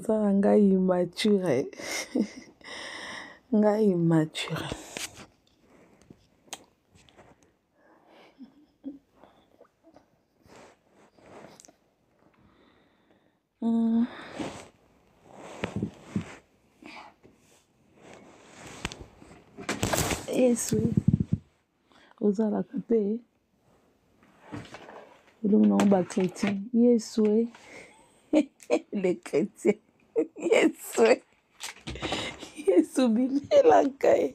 aza na ngai immature ngai immature mm. yesu ozalaka mpe olongo nango bachrétien yesu e eh? les chrétiens yesu yesu bimela ngai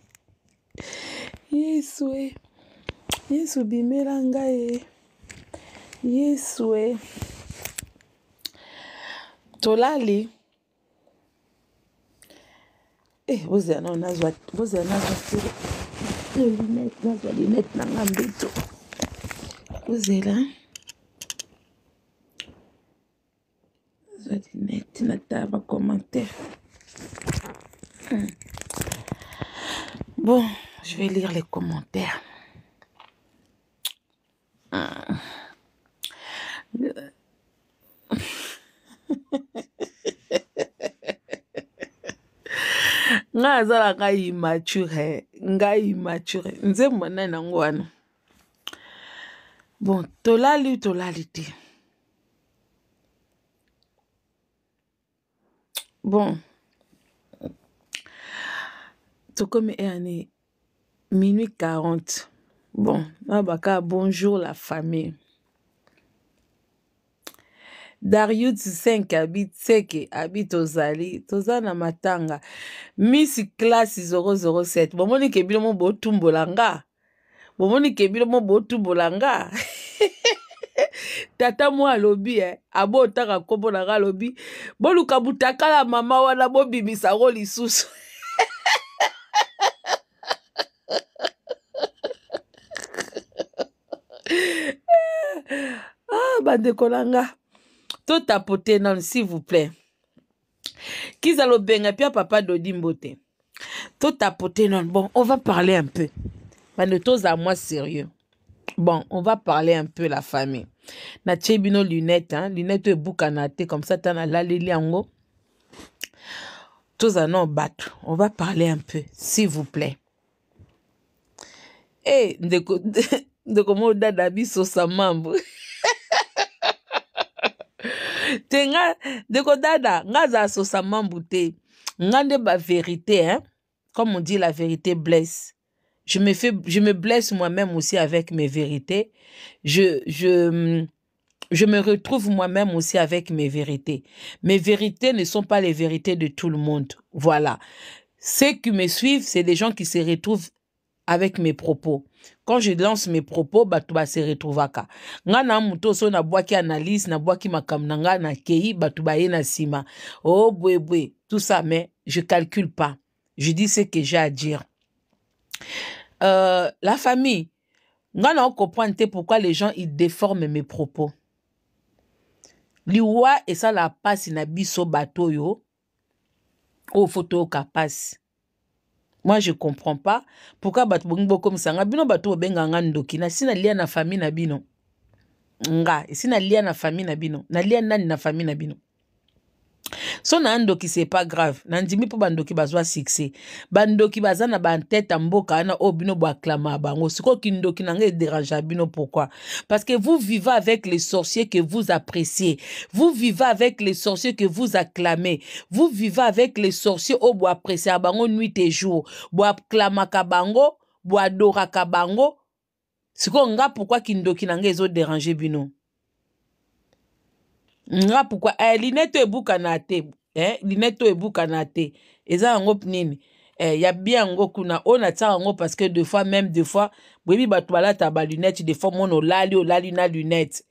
yesu e yesu bimela ngai e yesu e tolali e eh, bozela nao nazwa bozela nazwa te eh, lunete nazwa lunete nanga mbeto bozela metti na taba commentaire. Bon, je vais lire les commentaires. nga azalaka immature nga immature nzembo nani yango wana bon tolali tolali te Bon, tokomi eyani minuit 40. Bon, nabaka bonjour la famille. Darius 5 abi tseke abi tozali toza na matanga Miss Class 007 bomoni ke bino mo botumbola nga bomoni ke bino mo botumbola nga tata mwa alobi e eh, abotaka nkombo na nga alobi boluka butakala mama wana bobibisango lisusu ah, bandeko na nga totapote nano s'il vous plaît kiza lobenga mpe ya papa dodimbo te totapote nano bon on va parler un peu bande tozala mwa sérieux bon on va parler un peu la famille na bino lunette hein? lunette e comme ça les liangos. yango tozala non, battre. on va parler un peu s'il vous plaît eh de comment on dada biso sa mambo te nga ndeko dada ngaza azala sa mambo te ngande la vérité, hein? comme on dit la vérité blesse je me, fais, je me blesse moi-même aussi avec mes vérités. Je, je, je me retrouve moi-même aussi avec mes vérités. Mes vérités ne sont pas les vérités de tout le monde. Voilà. Ceux qui me suivent, c'est des gens qui se retrouvent avec mes propos. Quand je lance mes propos, bato se retrouvaka. Nga na muto so na bwaki analyse, na bwaki makam nga na kei, na sima. Oh, boué, boué, tout ça, mais je calcule pas. Je dis ce que j'ai à dire. Euh, la famille, on allons comprendre pourquoi les gens ils déforment mes propos. Liwa et ça la passe na biso bateau yo. Au photo ka passe. Moi je comprends pas pourquoi bato bongo comme ça bino bateau benga ndoki na sina lia na famille na bino. Nga, sina lia na famille na bino. Na lia nani na famille na bino so qui c'est pas grave nandimi po bandoki bazwa succès bandoki bazana ba bantete ya mboka obino bo bino boaklama bango sikoyo kindoki na ngai bino pourquoi parce que vous vivez avec les sorciers que vous appréciez vous vivez avec les sorciers que vous acclamez vous vivez avec les sorciers obo boappréciaka bango nuit et jour Bo kabango Bo adora bango Siko nga pourquoi kindoki na zo déranger bino nga pourkui eh, lineto ebukana te eh, lineto ebukana te eza yango nini eh, ya bien yango kuna oyo natiaka yango parce que des fois même des fois boyebi bato balata balunette des fois mona olali olali na lunette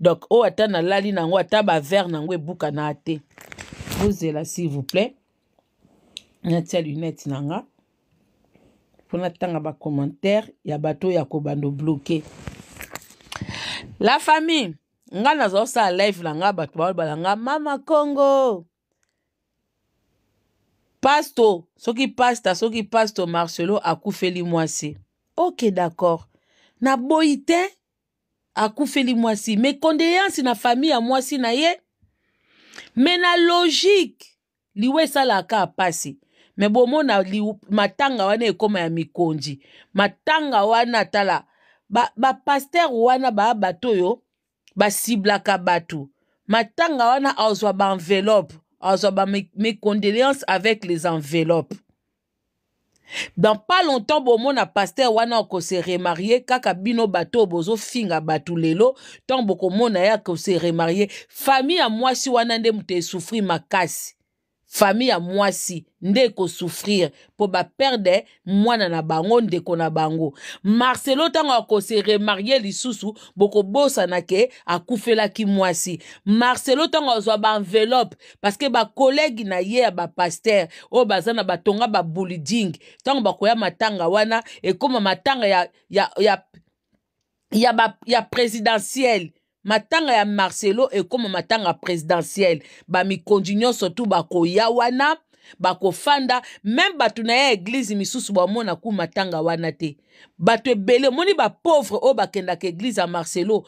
donc oyo ata nalali nango ata bavere nango ebukana te bozela s'il vous plaît natia lunette na nga mpona ntanga bacommentaire ya bato oyo ya kobanda obloke la famille nga nazosala live na nga bato balobala nga mama congo pasto soki pasta soki pasto marcelo akufeli mwasi ok d'accord naboyi te akufeli mwasi me condoléance na famille ya mwasi na ye me na logike liwa esalaka pasi me bomona matanga wana ekoma ya mikonzi matanga wana tala bapaster ba, ba wana baa bato oyo basiblaka bato matanga wana azwa baenveloppe azwa bamecondoléance avec les enveloppes dans pas longtemps bomona paster wana akose remarie kaka bino bato oyo bozofinga bato lelo ntango bokomona ye akose remarie famille ya mwasi wana nde moto esufri makasi famille ya ndeko nde pour ba perdre mwana na bango ndeko na bango marcelo tango ntango akose remarie nake, bokobosana ke moi mwasi marcelo tango enveloppe parce que ba bakolegi na ye bazana ba tonga ba na tango ba ko ya matanga wana koma matanga ya, ya, ya, ya, ya, ya, ya présidentielle matanga ya marcelo ma matanga présidentiel bamikonzi surtout ko ya wana Même même bato na église, église misusu mona ku matanga wana te ba pauvre. o ba kenda ke église à marcelo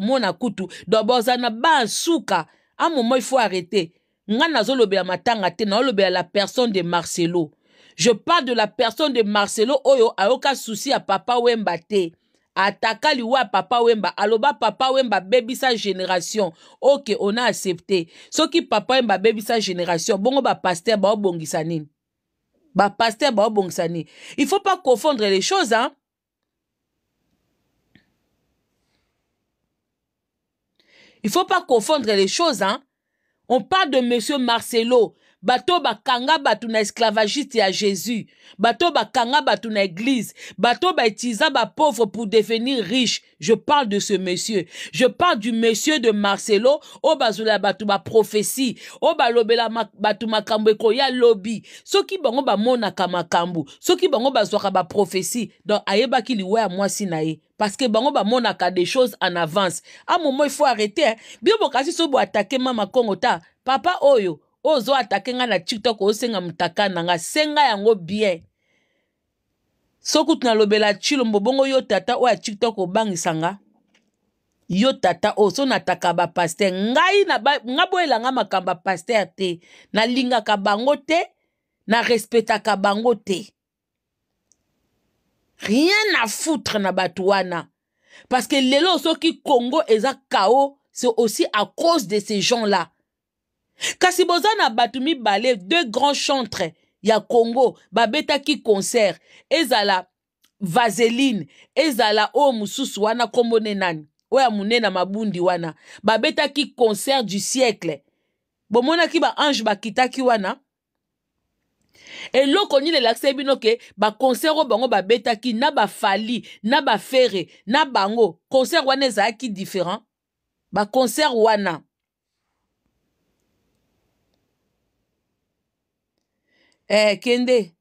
mona kutu do mou na bansuka amoma ifo arrete be ma matanga te a la personne de marcelo je parle de la personne de marcelo oyo aucun souci à papa ou te ataka liwa papa wemba aloba papa wemba sa génération ok on accepté accepté soki papa wemba sa génération bongo ba baobongisa nini ba ba nini il faut pas confondre les choses hein? il faut pas confondre les choses hein? on parle de monsieur marcelo bato bakanga bato na esclavagiste ya jésus bato bakanga bato na église bato ba pauvre pour devenir riche je parle de ce monsieur je parle du monsieur de marcelo oyo bazolela bato prophétie, oyo balobela bato makambo ya lobby. soki bango bamonaka makambo soki bango ba prophétie. donc ayebaki liwa ya mwasi na ye parce que bango ka des choses en avance à un moment il faut arrêter hein? bino bokasi so mama kongo ta papa oyo oyo ozoatake ngai na tiktok osenga mutaka na nga senga yango bien soki tu nalobela tshilombo bongo yo tata oyo ya tiktok obangisa nga yo tata oyo so nataka bapaster ngai naboyelanga makambo ya paster te nalingaka bango te narespetaka bango te rien na foutre na bato wana parce que lelo soki congo eza kao c'est aussi à cause de ces gens là kasi bozana batumi batumi deux grands chantres ya congo ki concert ezala vaseline ezala O mususu wana kombo nenan. nani oya na mabundi wana ki concert du siècle ba ba ba bakitaki wana eloko nini lakse bino ke ba concert bango ki na fali, na ferre na bango concert wana zaaki différent ba concert wana Eh, kende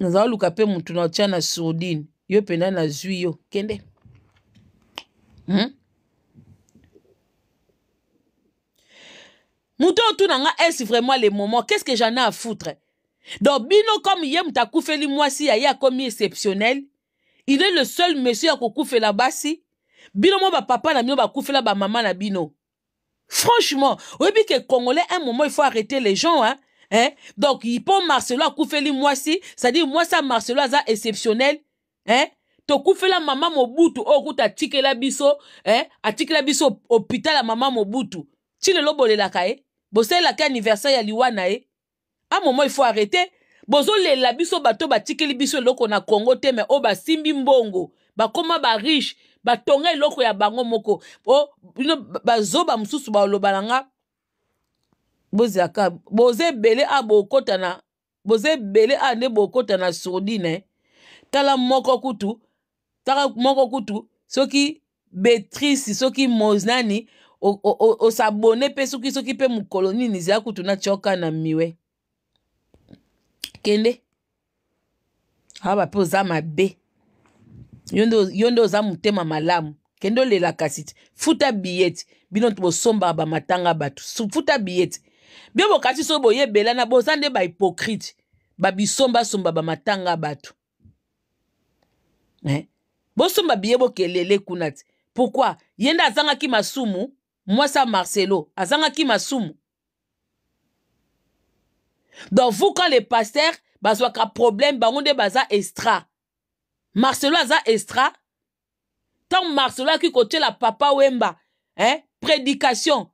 naza koluka mpe motu na otya na sourdine yo mpena nazwi yo kende hmm? moto otunanga ese vraiment le moment qu'est-ce que j'en ai à foutre donc bino comme ye moto akufeli mwasi yaye akomi exceptionnel il est le seul monsieur ya kokufela basi bino mo bapapa na bino bakufela bamama na bino franchement oyebi ke congolais un moment il faut arrêter les gens hein? hein? donc mpo marcelo akufeli mwasi cestadire mwasi ya marcelo aza exceptionnel hein? tokufela mama mobutu oyo oh, kuta atikela biso hein? atikela biso hôpital ya mama mobutu ti lelo bolelaka ye eh? bosalelaka anniversaire ya liwa na ye eh? amoma ifo arrete bozolela biso bato batikeli biso eloko na congo te me oyo oh, basimbi mbongo bakóma bariche batonga eloko ya bango moko o oh, bino bazoba mosusu baloba na nga bozaka boza ebele a bokɔta na boza ebele a nde bokɔta na sourdine tala moko kutu tala moko kutu soki betrice soki mose nani osabone mpe soki soki mpe mokolo nini zela kutu na tioka na miwe kende aba mpe oza mabe yo nde oza motema malamu kende olela kasi te futa biyete bino to bosombaka bamatanga bato futa biyete bie bokati so boyebelana boza nde bahypokrite babisombasomba bamatanga ya bato eh? bosomba biyebokelele kuna ti pourkui ye nde azangaki masumu mwasi ya marcelo azangaki masumu donc vous quand les pasteurs bazwaka problème bango nde baza extra marcelo aza extra ntango marcelo aki kotyela papa wemba eh? prédication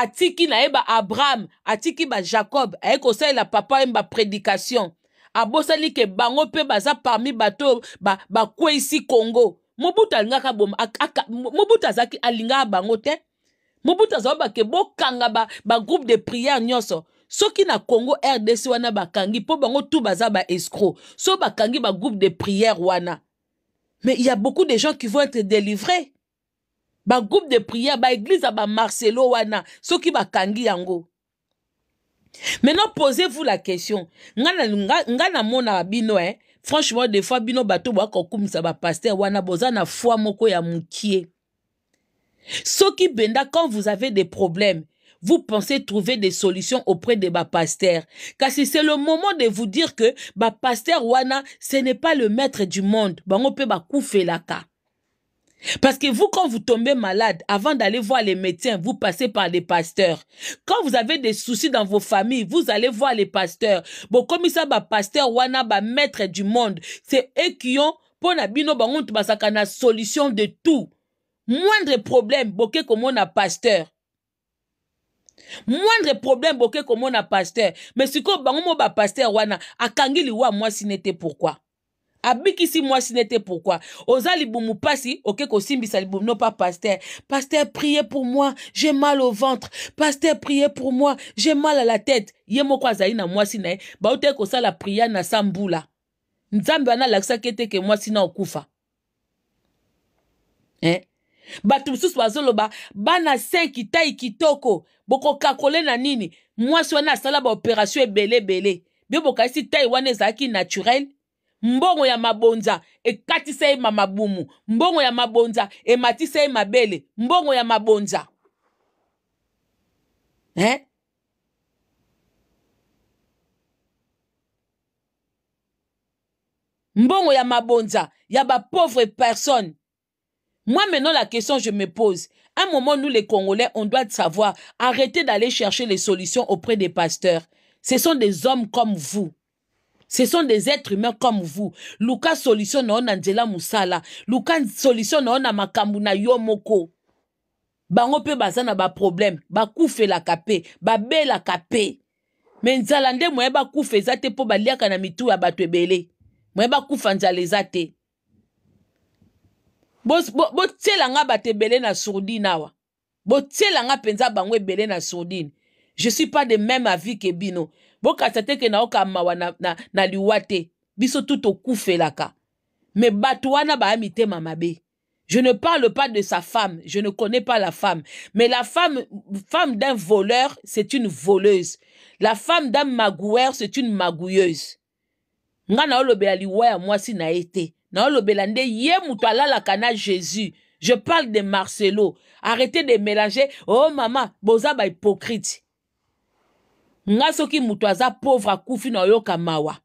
atiki na abraham atiki ba jacob aye la papa prédication. prédication. abosali ke bango pe baza parmi bato ba ba kongo Congo. bom boma Mobuta zaki alinga bango te za ke bo kanga ba de prière nyoso. soki na congo rdc wana kangi, po bango tu baza ba escro. so ba groupe de prière wana mais il y a beaucoup de gens qui vont être délivrés groupe de prière église ba Marcelo wana soki kangi yango maintenant posez-vous la question ngana mona bino eh? franchement des fois bino bato sa ba pasteur wana boza na foi moko ya qui soki benda quand vous avez des problèmes vous pensez trouver des solutions auprès de pasteur Car si c'est le moment de vous dire que pasteur wana, ce n'est pas le maître du monde. Bango pe la ka. Parce que vous, quand vous tombez malade, avant d'aller voir les médecins, vous passez par les pasteurs. Quand vous avez des soucis dans vos familles, vous allez voir les pasteurs. Bon, comme ça, pasteur, wana, bah, maître du monde, c'est eux qui ont, pour la bino, bah, on, solution de tout. Moindre problème, boké, comme on a pasteur. Moindre problème, boke comme on a pasteur. Mais si quoi bah, on, bah, pasteur, wana, kangili wa, moi, si n'était pourquoi. abikisi mwasi ne te pourkui oza libumu mpasi oke kosimbisa libumu no pa paster paster prier pour moi j'ai mal au ventre paster prier pour moi j'ai mal à la tête ye moko azali na mwasi na ye bautaki kosala priere na sa mbula nzambe wana alakisaki ete ke mwasi na okufa eh? bato mosusu bazoloba bana 5 tai kitoko bokokakole na nini mwasi wana asala baoperation ebele ebele bie bokanisi tai wana ezalaki naturel mbongo ya mabonza e Katisei mama bumu. mbongo ya mabonza Et ma mabele mbongo ya mabonza Hein? mbongo ya mabonza ya pauvre personne moi maintenant la question je me pose à un moment nous les congolais on doit savoir arrêter d'aller chercher les solutions auprès des pasteurs ce sont des hommes comme vous Ce sont des êtres humains comme vous. Luka solution na ona njela musala. Luka solution na ona makambu na yo moko. Bango pe baza na ba problème, ba kufela kapé, ba bela kapé. Me nzala nde moye ba kufa eza te po baliaka na mitu ya bato ebele. Moye ba kufa nzala eza te. Botiela bo, nga bato ebele na sourdine awa. Botiela nga penza bango ebele na sourdine. Je suis pas de même avis que Bino. bokatisa que naoka mawa na, na, na liwa te biso tu tokufelaka me bato ba baya mitema Je ne parle pas de sa femme, je ne connais pas la femme. Mais la femme, femme d'un voleur, c'est une voleuse. La femme d'un magouer c'est une magouilleuse. Nga na olobe moi ya si na ete. Na olobela nde ye mutu la Jésus. Je parle de Marcelo. Arrêtez de mélanger. Oh maman, boza ba hypocrite. nga soki moto aza pauvre akufi na oyoka mawa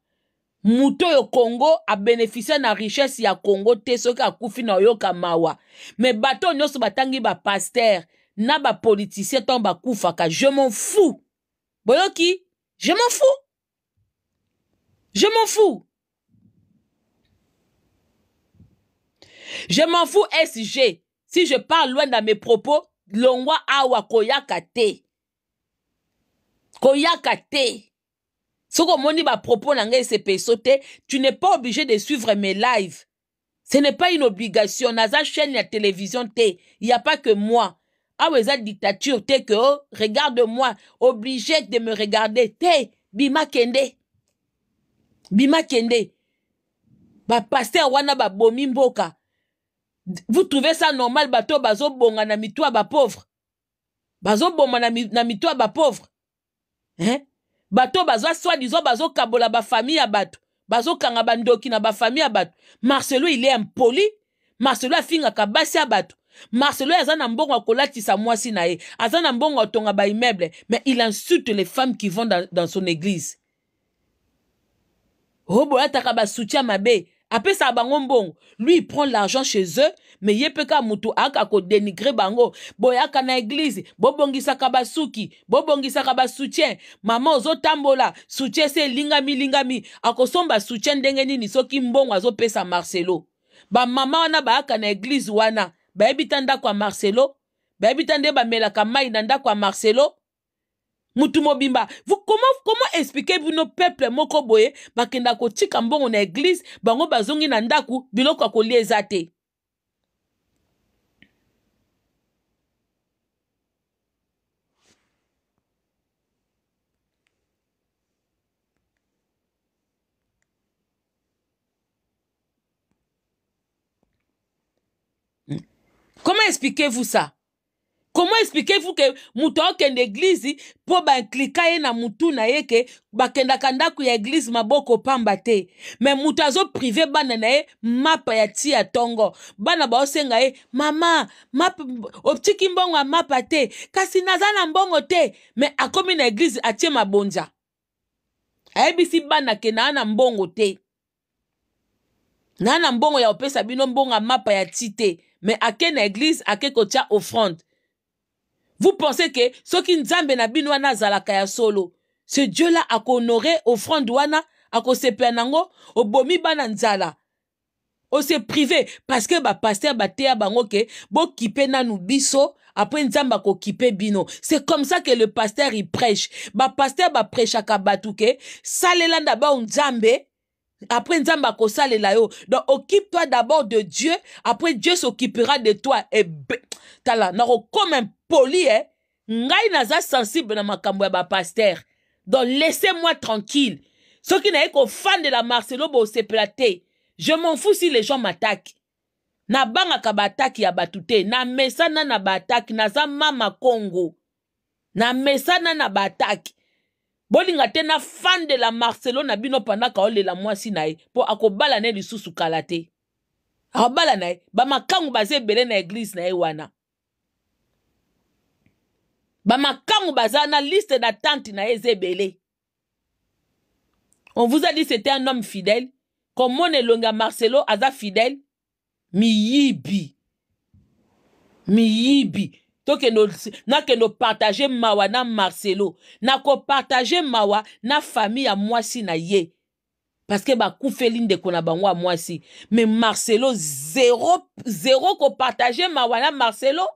moto oyo kongo abénéficie na richesse ya kongo te soki akufi na oyoka mawa me bato oyo nyonso batangi bapaster na bapoliticien ntango bakufaka je m'en fou boyoki je m'en fou je m'en fou je m'en fous sg si je parle loin na mes propos longwa awa koyaka te koyaka te soko moni ba propos na se tu n'es pas obligé de suivre mes lives ce n'est pas une obligation naza chaîne ya télévision il y a pas que moi ouais dictature te que oh, regarde moi obligé de me regarder te bima kende bima kende pasteur wana ba mboka vous trouvez ça normal bato bazo na mito pauvre pauvre Bazo na mito ba pauvre eh? bato oyo bazwa soi-disant bazokabola bafamille ya bato bazokanga bandoki na bafamille ya bato marcelo ile ya mpoli marcelo afingaka basi ya bato marcelo aza na mbongo akolatisa mwasi na ye aza na mbongo atonga baimmeuble mais il insulte les femmes qui vont dans, dans son église oyo bolataka basutia mabe apesaka bango mbongo lui il prend l'argent chez eux me ye mpe kaka motu aka kodénigre bango boyaka na eglize bobongisaka basuki bobongisaka basoutien mama ozotambola soutien se elingamilingami akosomba soutien ndenge nini soki mbongo azopesa marcelo bamama wana bayaka na eglize wana bayebi ta ndako ya marcelo bayebi ta nde bamelaka mai na ndako ya marcelo mutu mobimba comment comment expliquer bino peuple moko boye bakenda kotika mbongo na eglize bango bazongi na ndako biloko ya kolia eza te Comment expliquez-vous ça comment expliquez-vous ke moto akende eglize mpo banklika ye na motu na ye ke bakendaka ndako ya eglize maboko pamba te me moto azoprive bana na ye mapa ya ti ya ntongo bana baosenga ye mama map otiki mbongo ya mapa te kasi naza na mbongo te me akómi na eglize atie mabonza ayebisi bana ke naa na mbongo te naa na mbongo ya kopesa bino mbongo ya mapa ya ti te me ake na eglize ake kotia offrande Vous pensez que ce qui nzambe na bino zala la solo. Ce Dieu-là a honoré offrande wana, a a nango, obomi bana nzala. s'est privé parce que ba bateya bango ke na nous biso après ko kipe bino c'est comme ça que le pasteur y prêche pasteur ba baprêchaka sale ke salela ba nzambe après avons akosalela yo donc occupe-toi d'abord de dieu après dieu s'occupera de toi eh ben, Naro comme un poli, hein. ngai naza sensible na ma ya pasteur. donc laissez moi tranquille soki de la marcelo se platé. je m'en fous si les gens m'attaquent N'a baataki ya abatute. Na mesa na N'a naza mama kongo mesana na bataki. bolinga te nafandela marcelo na bino pandaka olela mwasi na ye mpo akobala na ye lisusu kala te akobala na ye bamakangu baza ebele na eglize na ye wana bamakangu baza na liste d'attente na ye eza ebele on vous a dit c'était un homme fidèle komona elongi ya marcelo aza fidèle miyibi miyibi nakende opartage mawa na marcelo nakopartage mawa na fami ya mwasi na ye parceke bakufeli ndeko na bango ya mwasi me marcelo zero, zero kopartage mawa na marcelo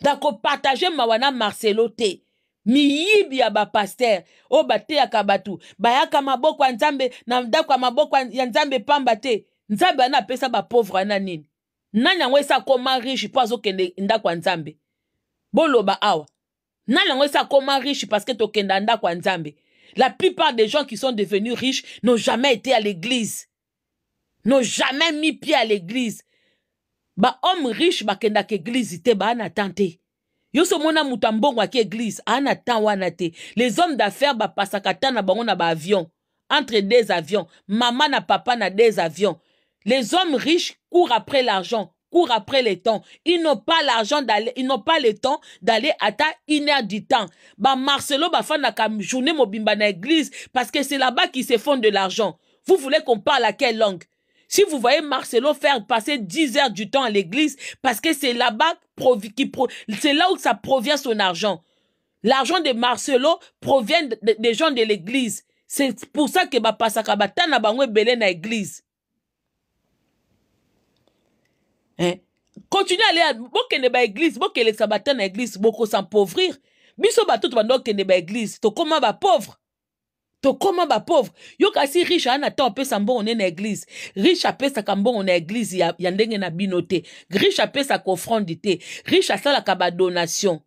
nakopartage mawa na marcelo te miyibi ya bapaster oyo bateyaka bato bayaka maboko ya nzambe na ndako ya maboko ya nzambe pamba te nzambe ana apesa bapauvre wana nini nani yango esakoma riche mpo azokende ndako ya nzambe boloba awa nani yango koma riche parce que tokenda ndako ya nzambe la plupart des gens qui sont devenus riches n'ont jamais été à l'église n'ont jamais mis pied à l'église bahomme riche bakendaka eglize te ité tan te yo Yoso mona moto ambongwaki ke église tan wana les hommes d'affaires bapasaka tan na bango na avion entre des avions maman na papa na des avions les hommes riches courent après l'argent, cours après le temps. Ils n'ont pas l'argent d'aller, ils n'ont pas le temps d'aller à ta du temps. Bah, Marcelo, faire une journée mobimba na église, parce que c'est là-bas qu'ils se font de l'argent. Vous voulez qu'on parle à quelle langue? Si vous voyez Marcelo faire passer 10 heures du temps à l'église, parce que c'est là-bas c'est là où ça provient son argent. L'argent de Marcelo provient des gens de l'église. C'est pour ça que à na bangwe belé na église. hein? continue à aller à pas ba église beaucoup bato na église s'empauvrir, biso bato tout bando okende ba église to comment pauvre? pauvre yo kasi riche an na ntan apesa on nde na église riche sa mbongo na église ya, ya ndenge na bino Riche riche apesaka sa te riche donation. donation.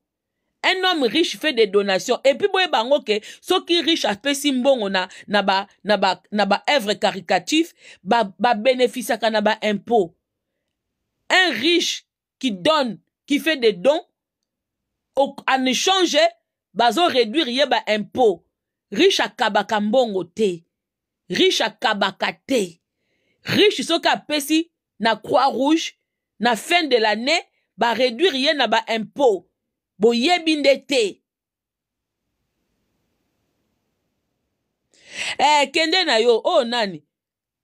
un homme riche fait des donations Et puis boye bango ke qui riche apesi mbongo na, na naba ba, na ba, na ba caricatif babénéficiaka ba na impôt. un riche qui donne, qui fait des dons, en échange, bazo réduire ye ba impôt. Riche akabaka mbongo te. Riche akabaka te. Riche soki apesi na Croix-Rouge, na fin de l'année, ba réduire ye na ba impôt. Boyebi nde te. Eh, kende na yo, oh nani,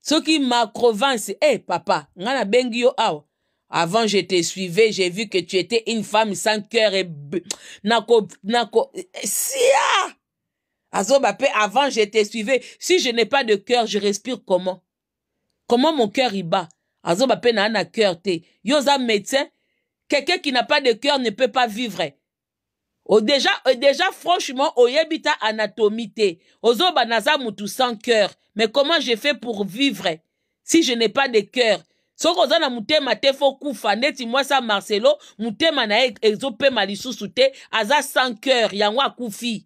soki macrovance, eh papa, nga nabengi yo awa, Avant, je te suivais, j'ai vu que tu étais une femme sans cœur et... Nako, nako, sia! avant, je te suivais. Si je n'ai pas de cœur, je respire comment? Comment mon cœur y bat? Azobape n'a cœur, médecin, quelqu'un qui n'a pas de cœur ne peut pas vivre. Oh, déjà, euh, déjà, franchement, oyebita anatomité. Ozoba naza sans cœur. Mais comment j'ai fait pour vivre si je n'ai pas de cœur? Soko oza na motema te fo kufa neti mwasa marcelo mutema na ye ezopema lisusu te aza sans cœur yango akufi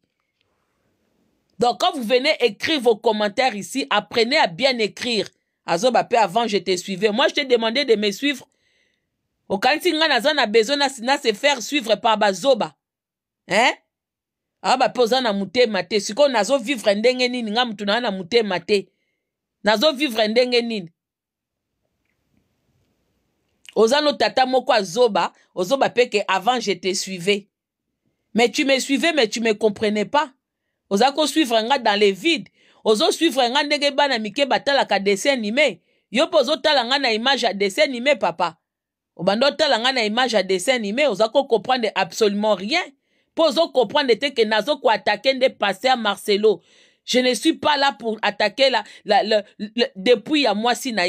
donc quand vous venez écrire vos commentaires ici apprenez à bien écrire azoba avant je te suivais moi je te demandais de me suivre Okanti nga naza na besoin na se faire suivre par bazoba hein bah ba oza na motema te nazo vivre ndenge nini ngai motu na ye na Nazo vivre ndenge nini ozano tata moko zoba, ozoba pe ke avant je te suivais mais tu me suivais mais tu me comprenais pas oza suivre nga dans le vide suivre nga ndenge bana mike batalaka dessin animé yo pozo talanga na image à dessin animé papa Obando otala nga na image à dessin animé oza comprendre absolument rien Pozo ozocomprendre te ke nazo attake nde à marcelo je ne suis pas là pour attaquer la, la, la, la, depuis à moi na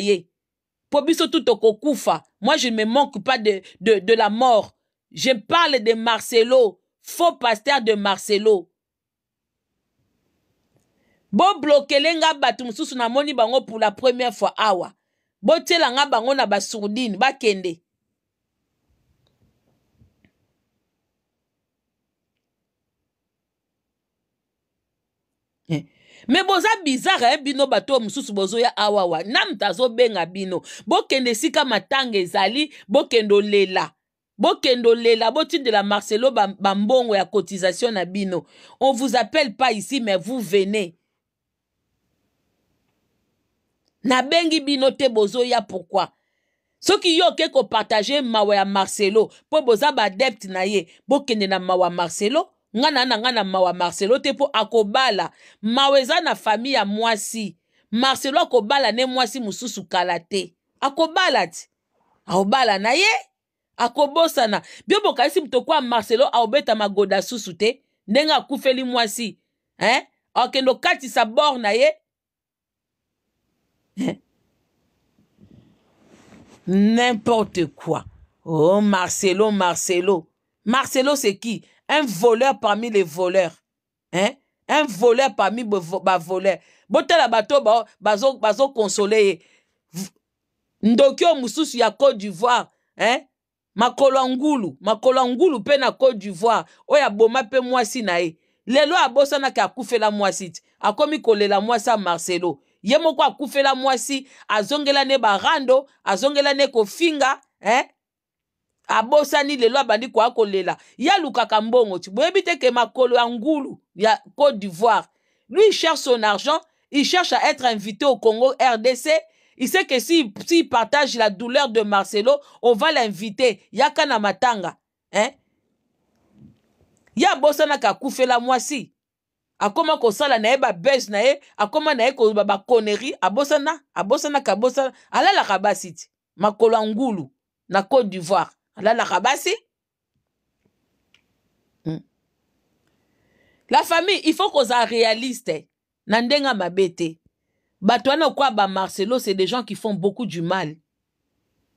mpo biso tu tokokufa moi je ne me manque pas de, de, de la mort je parle de marcelo faux paster de marcelo boblokele nga bato mosusu namoni bango pour la première fois awa ah botiela nga bango na basourdine bakende me boza bizare hein, bino bato msusu bozo ya awawa na moto benga bino kendo lela matanga kendo lela. lela, ti de la marcelo bambongo ya cotisation na bino on vous appelle pas ici mais vous venez Na bengi bino te bozo pourquoi so ki yo ko ko mawa ya marcelo Po boza badept na ye kende na mawa marcelo nga na na nga na mawa marcelo te mpo akobala mawa eza na fami ya mwasi marcelo akobala ne mwasi mosusu kala te akobala ti aobala na ye akobosana byo bokanisi moto kuwa marcelo aobeta magoda susu te ndenge akufeli mwasi eh? akende okatisa bor na ye eh? n'importe quoi oh marcelo marcelo marcelo c'est qui un voleur parmi les voleurs hein un voleur parmi bavoleur botala bato bazokonsole ye consolé. Ndokyo mosusu ya côte d'ivoire hein? Ma ya Ma makolo pe na côte d'ivoire oyo aboma mpe mwasi na ye lelo abosanaka akufela mwasi ti akomi kolela mwasi ya marcelo ye moko la mwasi azongela ne barando azongela ne kofinga hein? abosani lelo abandi koakolela y'a Ya luka ti boyebi ke makolo angulu ya côte d'ivoire lui cherche son argent il cherche à être invité au congo rdc il sait que si, si partage la douleur de marcelo on va l'inviter yaka na matanga hein? bosana ka akufela mwasi ko sala na eba bez na A koma na ko baba koneri abosana ka bosana ala la ti makolo angulu. na côte d'ivoire l'a hmm. La famille, il faut qu'on soit réaliste. Hein. Nandenga mabete. quoi ba Marcelo, c'est des gens qui font beaucoup du mal.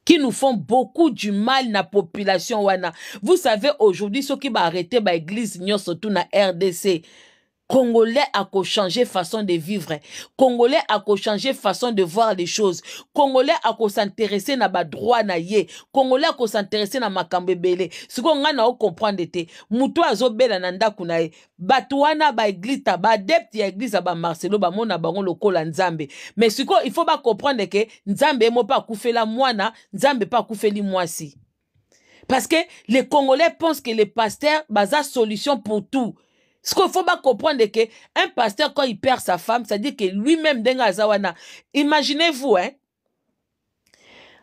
Qui nous font beaucoup du mal la population wana. Vous savez, aujourd'hui, ceux qui va arrêter ba église, surtout na RDC, Congolais a qu'au changer façon de vivre. Congolais a qu'au changer façon de voir les choses. Congolais a qu'au s'intéresser na ba droit na ye. Congolais a qu'au s'intéresser na makambebele. Siko nga na o comprendre te. Mutu zo bela nanda ndaku na ye. Batuana ba église ba adepte ya église ba Marcelo ba mona bango lokola nzambe. Mais siko il faut ba comprendre que nzambe mo pa kufela mwana, nzambe pa kufeli moasi. Parce que les Congolais pensent que les pasteurs, baza solution pour tout. Ce qu'il faut pas comprendre, c'est un pasteur, quand il perd sa femme, ça dit que lui-même, denga zawana. imaginez-vous, hein,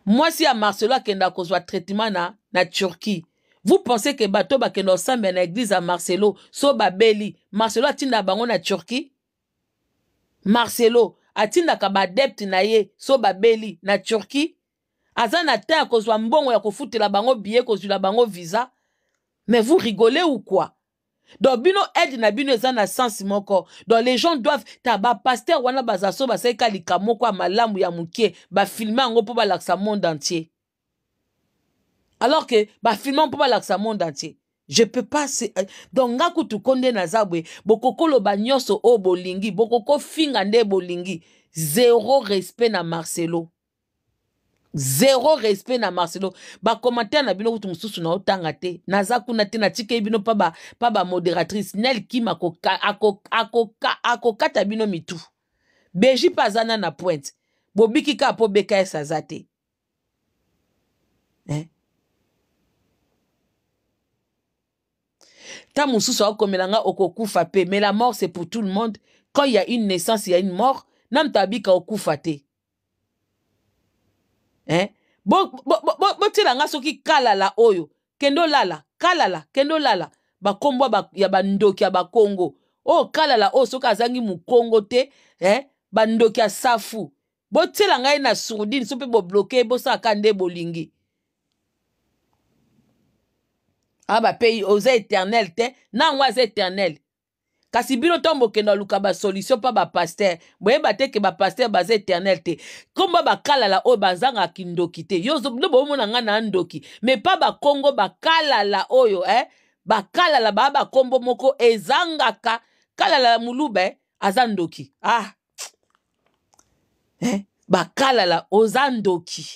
moi, si à Marcelo qui na a soit traitement na, na Turquie, vous pensez que bato bakenda osambela na église à marcelo so babeli marcelo Tinda bango na turquie marcelo atindaka kabadepte na ye so babeli na turquie aza na temps ya kozwa mbongo ya la bango bie la bango visa mais vous rigolez ou quoi donc bino aide na bino eza na sensi moko donc les gens doivent ta pasteur wana baza so se likambo moko ya ou ya moke bafilme po ba laksa monde entier alors que po ba laksa monde entier je peux pas euh, donc nga kutu konde naza boye bokokoloba nyonso o bolingi bokokofinga nde bolingi zéro respect na marcelo Zéro respect na marcelo Ba commentaire na bino kutu na naotanga te naza kuna te tike bino ba pa ba nel kim akokata ako, akoka ako, bino mitu beji pazana zana pointe bobiki ka po beka aza zate eh? Hein? ta akomela nga okokufa pe mais la mort c'est pour tout le monde quand il y a une naissance il y a une mort Nam moto okufa te eh? botiela nga soki kalala oyo kende olala kalala kende olala bakombwa ba, ya bandoki ya bakongo oyo kalala oyo soki azangi mokongo te eh? bandoki ya safu botiela ngai na sourdine so mpe bobloke bosalaka nde bolingi a ah, bapeyi oza éternel te nango aza éternel kasi bino ntongo bokende koluka basolution mpa bapaster boyeba te ke bapaster baza éternel te nkombo bakalala oyo bazangaki ndoki te yo no bomona ngai na ndoki me mpa bakongo bakalala oyo eh. e eh? bakalala baa bakombo moko ezangaka kalala mulube aza ndoki ah eh? bakalala oza ndoki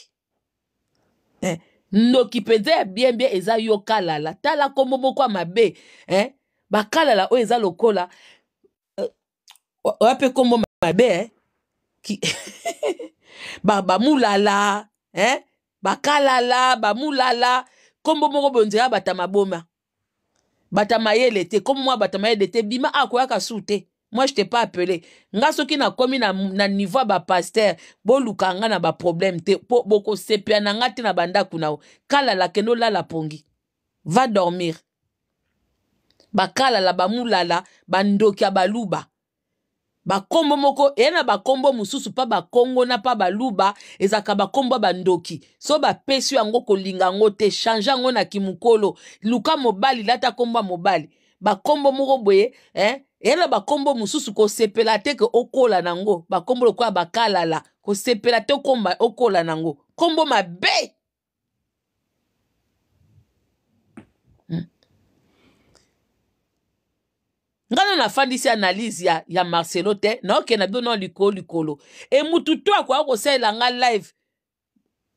eh? ndoki mpenza ya biembie eza yo kalala tala nkombo moko ya mabe eh? bakalala oyo eza lokola euh, oya mpe nkombo mabe bamulala eh? bakalala bamulala nkombo moko bonzela bata maboma bata mayele te nkombo mwa bata mayele te bima akoyaka su te moi je te pas appelé nga soki nakomi na, na niveau ya bapaster boluka nga na baproblème te po bokosepela na nga te na bandako na yo kalala kende olala pongi va dormir bakalala bamulala bandoki ya baluba bakombo moko eya na bakombo mosusu mpa bakongo na mpa baluba ezalaka bakombo ya bandoki so bapesi yango kolinga yango te change yango na kimokolo luka mobali lata kombo ya mobali bakombo moko boye eh? eya na bakombo mosusu kosepela te ke okola nango bakombo lokola bakalala kosepela te okola nango kombo mabe ngai no nafandisi analyse ya, ya marcelo te naokenda bino no likolo likolo e mutu to akoka kosalela nga live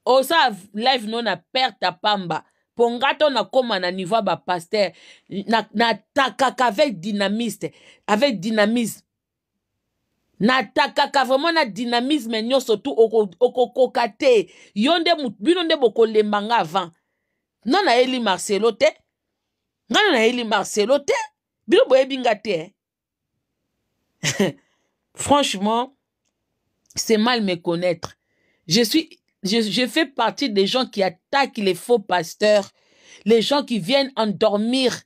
osala live no na perte pamba mpo nga to nakóma na niveau ya bapaster natakaka na avec dynamiste avec dynamisme natakaka vraiment na dynamisme nyonso tu okokoka te yo nde bino nde bokolemba nga avant no nayeli marcelo te ngano nayeli marcelo te Hein. Franchement, c'est mal me connaître. Je suis, je, fais partie des gens qui attaquent les faux pasteurs, les gens qui viennent endormir,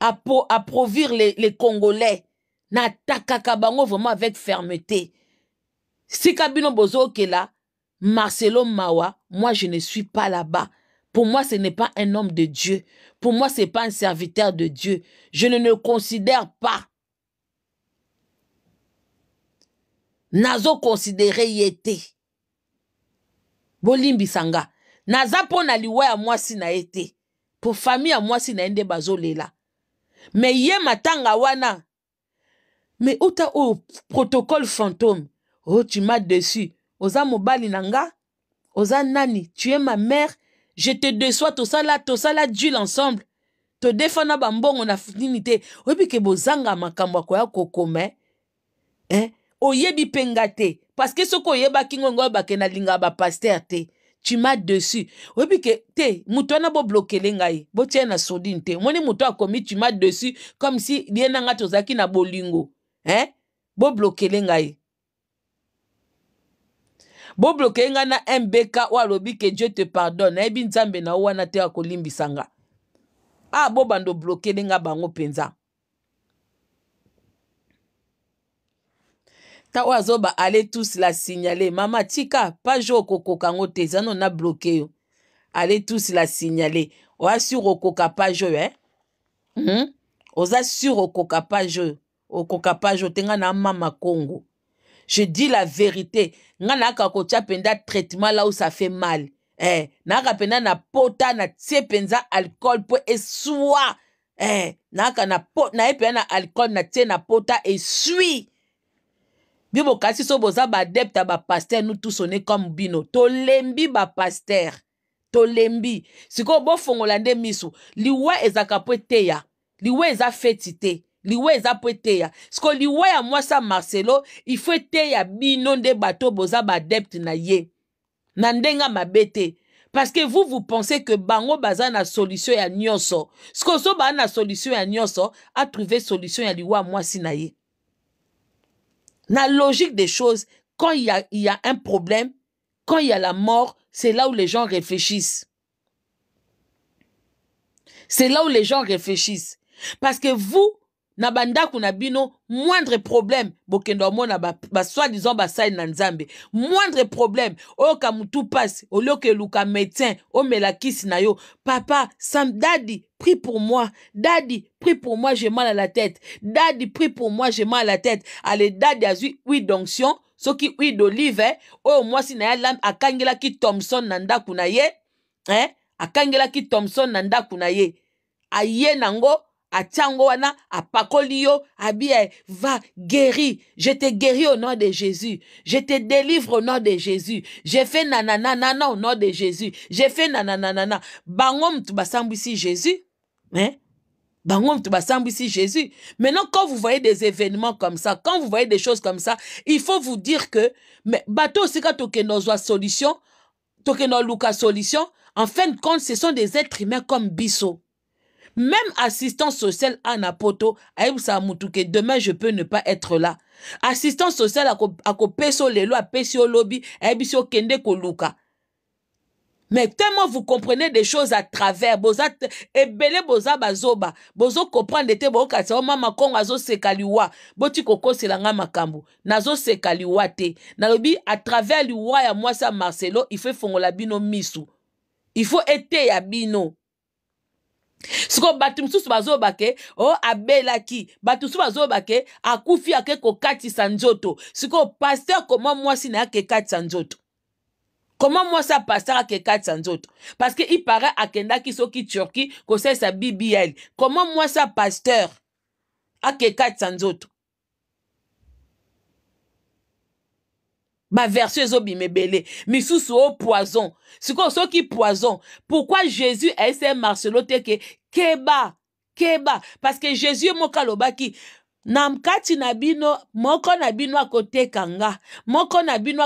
à approvir les, les Congolais. Kabango vraiment avec fermeté. Si Kabino Bozo est là, Marcelo Mawa, moi je ne suis pas là-bas. Pour moi, ce n'est pas un homme de Dieu. Pour moi, ce n'est pas un serviteur de Dieu. Je ne le considère pas. Nazo considéré était. Bolimbi sanga. Naza pona liwa moi si na été. Pour famille moi si na ende bazo Mais Mais yé matanga wana. Mais uta protocole fantôme. Oh, tu m'as dessus. Oza mobali nanga. Oza nani. Tu es ma mère. je te déçois tosala tosala dule ensemble todefana bambongo na nini te oyebi ke bozanga makambo akoya kokoma eh? eh? oyebi mpenga te parceke soki oyebaki ngo ngo bakenda linga bapaster te tu m'as dessus oyebi ke te moto wana boblokele ngai botia na sodine te omoni moto akomi tu m'as dessus comme si ye na ngai tozalaki na bolingo eh? boblokele ngai bobloke nga na mbk oyo alobi ke dieu te pardonne nayebi nzambe na yo wana te akolimbisa nga a ah, bobanda oblokele nga bango mpenza ta oyo azoba ale tous la signale mama tika page oyo okokoka yango te eza nona bloke yo ale tous la signale oya sur okoka page oyo eh? mm -hmm. oza sur okoka page oyo okoka page oyo te nga na mama kongo Je dis la vérité. Nga na ka kotia penda traitement là où ça fait mal. Eh, na ka penda na pota na tie penza alcool po eswa. Eh, na ka na po na e penda alcool na tie na pota esui. Bi bokasi so boza ba adepte ba pasteur nous tous on est comme bino. Tolembi ba pasteur. Tolembi. Siko bo fongola nde misu. Liwa ezaka po teya. Liwa eza feti te. Ya. liwa eza mpo Ce siko liwa ya moi ça marcelo il faut être. bato boza badept na ye na parce que vous vous pensez que bango baza na solution ya nyoso. siko so an na solution ya a trouvé solution ya liwa à mwasi na ye na logique des choses quand il y a, il y a un problème quand il y a la mort c'est là où les gens réfléchissent c'est là où les gens réfléchissent parce que vous na kunabino na bino moindre problème bokende omona ba ba disant basaï na moindre problème oh motu passe olioka luka médecin O melakis na yo papa sam dadi prie pour moi dadi prie pour moi j'ai mal à la tête dadi prie pour moi j'ai mal à la tête ale dadi oui oui donction soki oui d'olive moi si na akangela ki thomson nanda kunaye na ye eh? thomson nanda kunaye hein. na ye aye nango à yango à Pakolio, à eh, va guéri je te guéris au nom de jésus je te délivre au nom de jésus J'ai fait nanana, nanana au nom de jésus je fais nananana tu motu si jésus hein? tu si jésus maintenant quand vous voyez des événements comme ça quand vous voyez des choses comme ça il faut vous dire que mais bato nos solutions, ozwa solution no luka solution en fin de compte ce sont des êtres humains comme biso même assistance sociale en apoto, demain je peux ne pas être là. Assistant social à kopeso lelo, à pesio lobby, aibisio kende koluka. Mais tellement vous comprenez des choses à travers, boza ebele boza bazoba, bozo comprendre te bo katsa oh, mama kongo azo sekaliwa, boti koko langa makambo, nazo sekaliwa te. Nalobi à travers liwa ya moasa Marcelo, il fait fongola bino misu. Il faut être ya bino. sikoyo bato mosusu bazoyoba ke o abelaki bato mosusu bazoyoba ke akufi ake kokatisa nzoto sikoyo paster koma mwasi na ye akekatisa nzoto koma mwasi ya paster akekatisa nzoto parceke ipare akendaki soki turki kosalisa bbl koma mwasi ya paster akekatisa nzoto baverso ezobima bimebele. misusu o poison sikoyo soki poison Pourquoi jésus est marcelo te ke keba keba parce que jésus est moko namkati na kati nabino bino moko na bino te kanga. moko na bino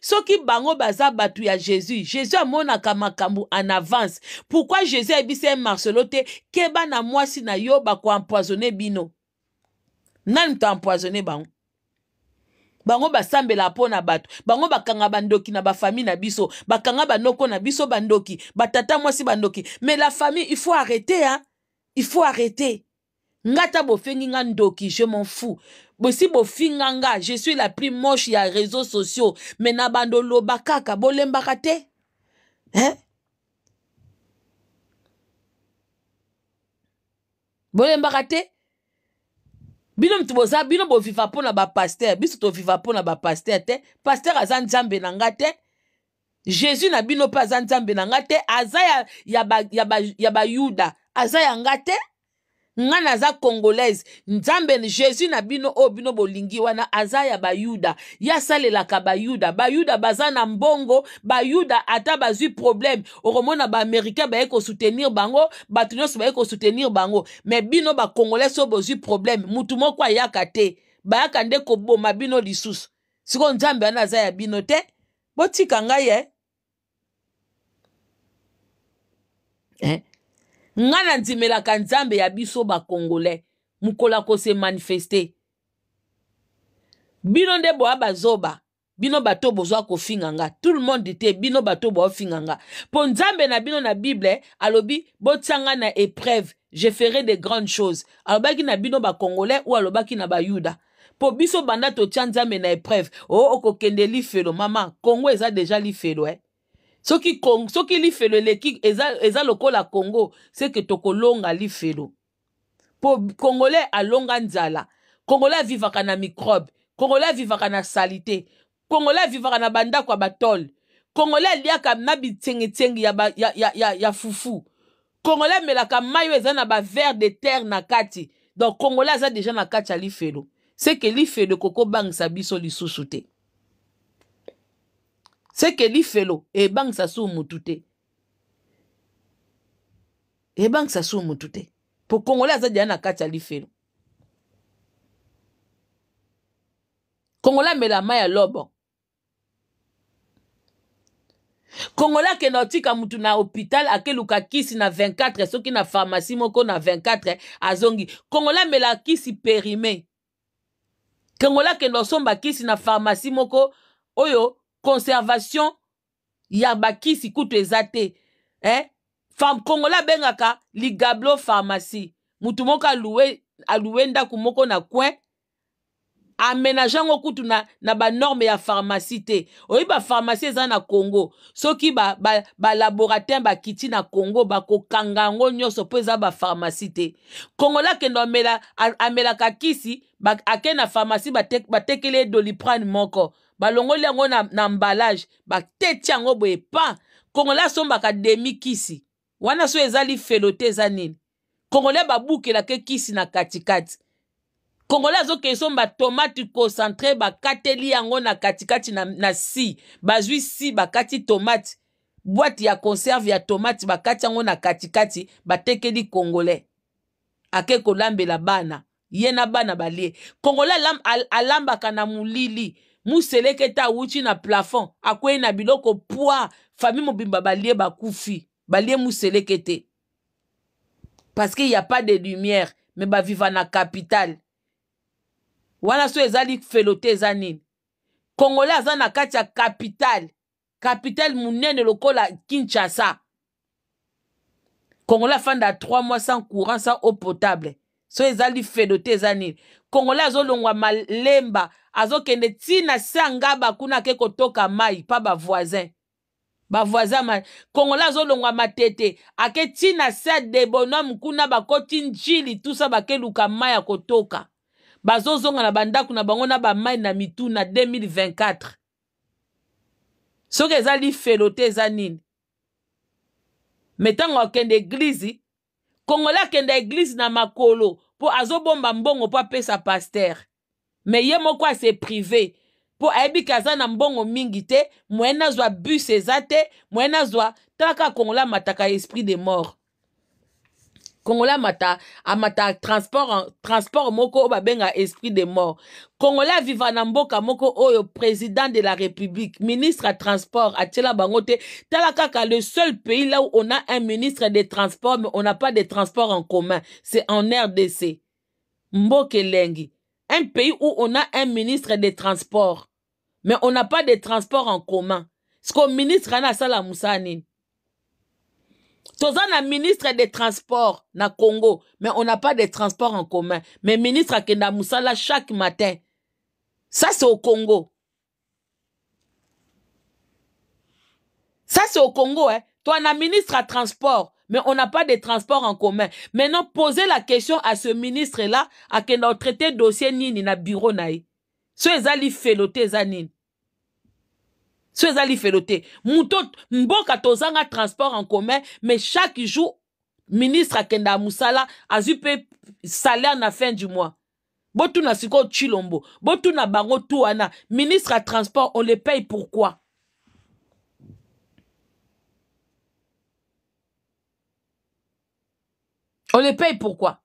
soki bango baza batu ya jésus jésus mon makambo en avance Pourquoi jésus est-ce marcelo te keba na mwasi na yo bah, empoisoner bino Nan moto empoisoner bango hein? bango basambela mpo na bato bango bakanga bandoki na bafamille na biso bakanga banoko na biso bandoki batata mwasi bandoki mais la famille il faut arrêter hein? il faut arrêter nga ta bofengi nga ndoki je m'en fous bosi bofinga nga je suis la plus moche ya réseaux sociaux me na bandoloba kaka bolembaka te hein? bolembaka te bino mutu boza bino boviva mpo na bapaster biso toviva mpo na bapaster te paster aza nzambe na nga te jésus na bino mpe aza nzambe na nga te aza ya, ya bayuda ba, ya ba aza yanga te nga naza congolaise nzambe jésus na bino oyo bino bolingi wana aza ya bayuda ye asalelaka bayuda bayuda baza na mbongo bayuda ata bazwi problème okomona baaméricain baye kosoutenir bango bato nyonso baye kosoutenir bango me bino bacongolaise oyo bozwi problème motu moko ayaka te bayaka nde koboma bino lisusu sikoyo nzambe wana aza ya bino te botika ngai e eh? eh? nga na la kanzambe ya biso ko se manifeste. bino bo aba zoba. bino bato bozwa kofinganga. finganga tout le monde te bino bato bo finganga nzambe na bino na bible alobi tsanga na épreuve je ferai de grandes choses alobaki na bino kongole ou alobaki na bayuda Po biso banda to nzambe na épreuve o oh, okokende felo mama kongo eza li felo, eh? soki soki lifelo eleki eza, eza lokola congo seke tokolonga lifelo mpo congolais alonga nzala congolais avivaka na microbe congolais avivaka na salite congolais avivaka na bandako ya batole congolais aliaka na bitsengetsengi ya, ba, ya, ya, ya, ya fufu congolais amelaka mai oyo eza na bavere de terre na kati donc congolais aza deja na kati ya lifelo seke lifelo ekokobangisa biso lisusu te seke lifelo ebangisa so motu te ebangisa so motu te mpo kongole aza dia na kati ya lifelo kongole amela mai ya lobo kongole akende otika mutu na hôpital akeluka kisi na 24 soki na pharmacie moko na 24 azongi kongole amela kisi perime kongole akende osomba kisi na pharmacie moko oyo conservation ya bakisi kutu eza te eh? Fam, kongola abengaka ligablo pharmacie mutu moko alouwe, alouwe ndako moko na coin aménage yango kutu na, na banorme ya pharmacie te oyi bapharmacie eza na congo soki balaboratoire ba, ba bakiti na congo bakokanga yango nyonso mpo eza bapharmacie te kongola akende amela, amelaka kisi ba, akende na pharmacie batekeli edoliprane moko balongoli yango na, na emballage bateti yango boye pa kongole asombaka demi kisi wana so ezali felo te eza nini kongole babukelaka kisi na katikati kongole azokende somba tomate concentre bakateli yango na katikati na, na si bazwi si bakati tomate bwati ya conserve ya tomate bakati yango na katikati batekeli kongole ake kolambela bana ye na bana balie kongole alambaka na molili mu seleke ti awuti na plafond akweyi na biloko pwa fami mobimba balie bakufi balie mu seleke te parce qu'il y a pas de lumière me baviva na capitale wana so eza lifelo te eza nini congolais aza na kati ya capitale capitale monene lokola kinshasa congolais afanda 3 mois sans courant sans eau potable so ezali fedo te eza nini kongole azolongwa malemba azokende ntina se angaba kuna ake kotoka mai mpa bavoisin bavoisin ma... kongole azolongwa matete ake ntina se adebonome kuna bakoti njili tusa bakeluka mai ya kotoka bazozonga na bandako na bango na bamai na mitu na 2024 soki eza lifelo te eza nini me ntango akende eglizi kongola akenda eglize na makolo mpo azobomba mbongo mpo apesa paster me ye moko ase prive mpo ayebiki aza na mbongo mingi te moyene azwa bus eza te moyene azwa talaka kongola mataka esprit de mort kongola mata amata transport, transport moko ba benga esprit de mort kongola viva na moko oyo président de la république ministre à transport à bangote. tala le seul pays là où on a un ministre des Transports, mais on n'a pas de transport en commun c'est en rdc Mboke Lengi, un pays où on a un ministre des Transports, mais on n'a pas de transport en commun Ce qu'on ministre à ça toza ministre des transports na congo mais on n'a pas de transports en commun mais ministre akenda Moussala chaque matin ça c'est au congo ça c'est au congo hein. toi na ministre à transport mais on n'a pas de transports en commun maintenant posez la question à ce ministre là à traité traité dossier nini na bureau na ye so so Zali Feloté. Moutot, mboka transport en commun mais chaque jour ministre akenda ya a a mpe salaire la fin du mois botuna chilombo. tshilombo na bango tu wana ministre à transport on le paye pourquoi on les paye pourquoi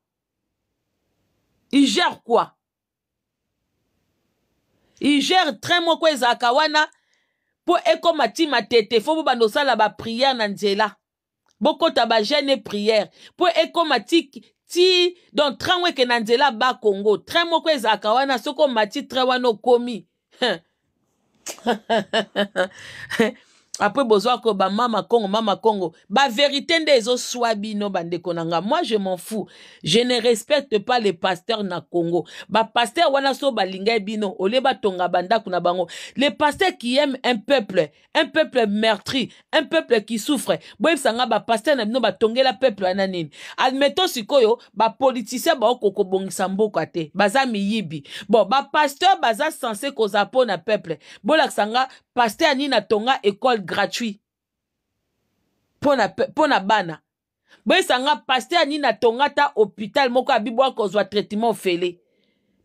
il gère quoi il gère très moko quoi Zakawana. mpo ekóma ntima tete fo mpo banda osala bapriere na nzela bokɔta bajeune priere mpo ekóma ti ti donc train weke na nzela bakongo train moko ezalaka wana soki omati train wana okómi après besoin que ba mama congo mama congo ba vérité ndezo ezoswa bande konanga. moi je m'en fous je ne respecte pas les pasteurs na congo pasteur wana so balingai e bino ba tonga banda na bango les pasteurs qui aiment un peuple un peuple meurtri un peuple qui souffre ba pasteur na bino tongela peuple admettons wana koyo, ba politicien ba baoko kobongisa mboka te baza miyibi bon pasteur baza censé koza po na peuple sanga, pasteur na tonga école gratuit Pona, na bana sanga, pasteur nina tonga ta hôpital moko abi bwa kozwa traitement fele.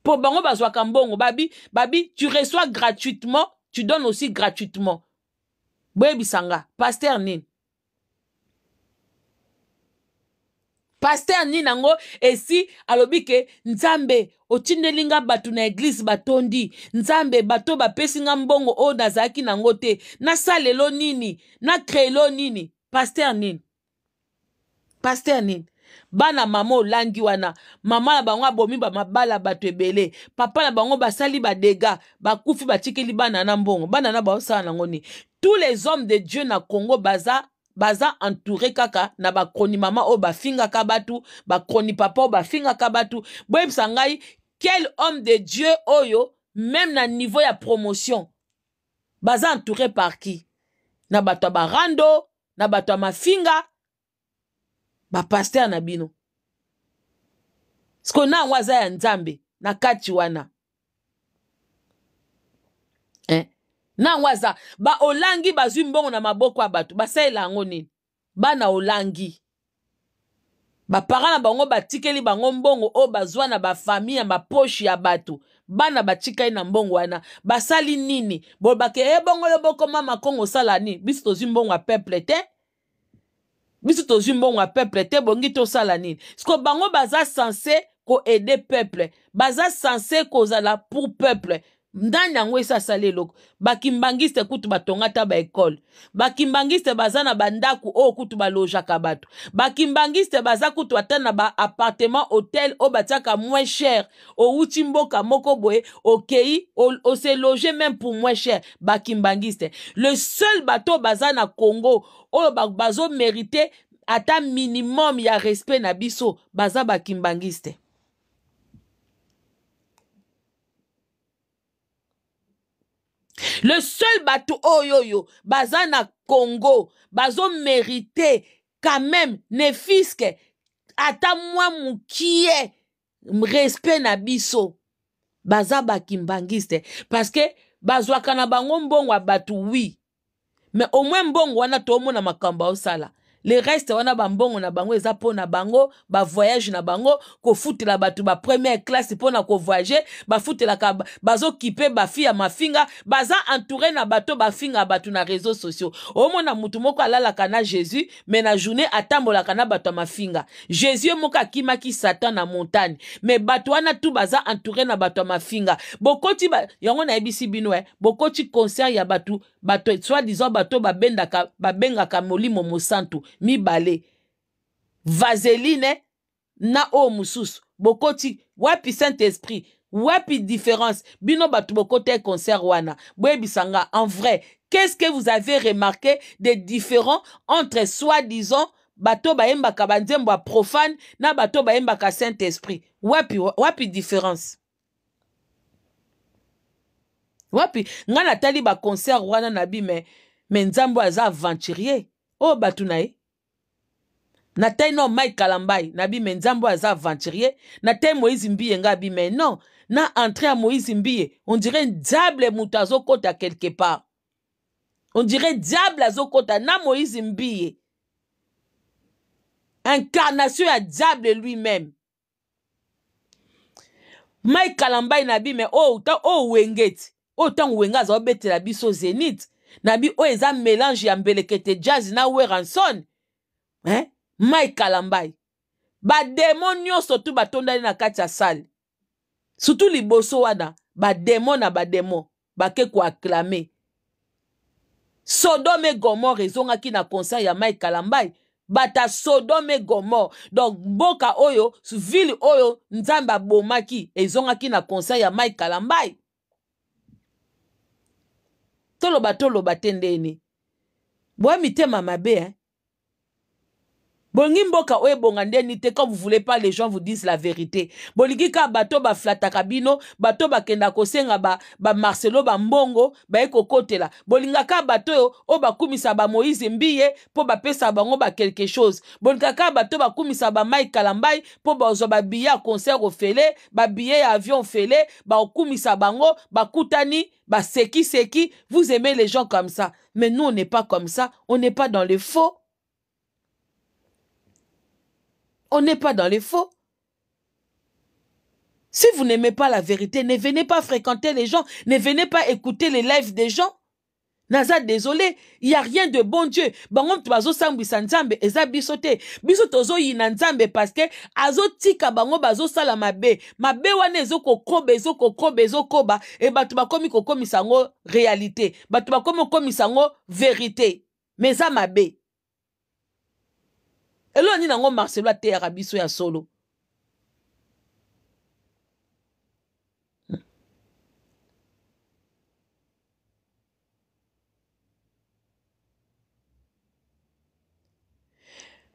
pour bango bazwaka mbongo babi babi tu reçois gratuitement tu donnes aussi gratuitement sanga, pasteur nini paster nini yango esi alobi ke nzambe otindeli nga bato na eglize batondi nzambe bato bapesi nga mbongo oyo nazalaki nango te nasalelo nini nakreelo nini paster nini paster nini bana mama olangi wana mama na bango abomi bamabala bato ebele papa na bango basali badega bakufi batikeli bana na mbongo bana na baosala nango nini tous les hommes de dieu na congo baza baza entouré kaka na bakroni mama oyo bafingaka bato bakroni papa oyo bafingaka bato boyebisa ngai quel homme de dieu oyo meme na niveau ya promotion baza entouré par qui na bato ya barando na bato ya mafinga bapaster na bino sikoyo na yango aza ya nzambe na kati wana nango aza baolangi bazwi mbongo na maboko ya bato basalela yango nini bana olangi bapara na bango batikeli bango mbongo oyo bazwa na bafami ya baposhe ya bato bana batikali na mbongo wana basali nini bolobake ebongolo eh, bokoma makongo osala nini biso tozwi mbongo ya peple te biso tozwi mbongo ya peple te bongi tosala nini siko bango baza sanse koede peple baza sanse kozala pour peple ndanda yango sale lok. bakimbangiste kutu ba baekole bakimbangiste baza na O ba kutu loja bato bakimbangiste baza kutu ba na baappartement hotel oyo batiaka moins cher o utimboka moko boye o se loge même pour moins cher bakimbangiste le seul bato baza na congo bazo à ta minimum ya respect na biso baza bakimbangiste le seul bato oyo oh, oyo baza na congo bazomérite quand même ne fiske ata mwa mokie respect na biso baza bakimbangiste parceke bazwaka na bango mbongo ya bato wi me au moins mbongo wana toomona makambo aosala le reste wana bambongo na bango eza mpo na bango bavoyage na bango kofutela bato bapremière classe mpo na kovoyage bafutelaka bazokipe bafi ya mafinga baza entouré na bato bafinga bato na réseau sociaux omona motu moko alalaka na jésus me na journée atambolaka na bato ya mafinga jésus ye moko akimaki satan na montagne me bato wana tu baza entouré na bato ya mafinga bokoti ba... yango nayebisi bino e bokoti concert ya bato bato soi disant bato babendaka babengaka molimo mosantu balé vaseline na o mosusu bokoti wapi saint esprit wapi différence bino batu bokote concert wana bwebisanga en vrai qu'est-ce que vous avez remarqué de différent entre soi-disant bato bayembaka banzembo profane na bato ka saint esprit wapi wapi différence wapi tali ba concert wana na mais me me aventurier oh, na tay no mike kalambai na bime aza aventurier na tay moïse mbiye nga non na entré a moïse mbiye on dirait diable zo kota quelque part on dirait diable kota. na moïse mbiye incarnation a diable lui-même mike kalambai na bime oh, oh, oh, wenge ti oyo ntango la bise biso zénith na bi oyo oh, eza mélange ya te jazz na weranson hein? mai kalambai bademo nyonso tu batondani na kati ya sale sutu liboso wana bademo na bademo bake koaklame sodome gomore ezongaki na concert ya mai kalambai bato ya sodome gomore donc mboka oyo ville oyo nzambe abomaki ezongaki na concert ya mai kalambai toloba toloba te ndeni boya mitema mabe eh? bongi mboka oyo ndeni te quand vous voulez pas les gens vous disent la vérité Boliki ka bato ba bino bato kenda kosenga ba ba Mbongo baye ekokotela. bolinga ka bato ba oyo ba Moïse mbiye ba pesa bango quelque chose bolinga kaka bato ba bamai kalambai mpo ba babiye ya concert ofele ba billet avion ofele okumisa bango ba ba baseki seki vous aimez les gens comme ça mais nous on n'est pas comme ça on n'est pas dans le faux On n'est pas dans les faux. Si vous n'aimez pas la vérité, ne venez pas fréquenter les gens, ne venez pas écouter les lives des gens. naza désolé il y a rien de bon dieu bango moto sa nzambe eza biso te biso tozoyina nzambe parce que tika bango bazosala mabe mabe wana ezokokoba zoko ba e eh, bato bakomi koko misango, réalité bato bakomi vérité me ma a nini nango marcelo ateyaka biso ya solo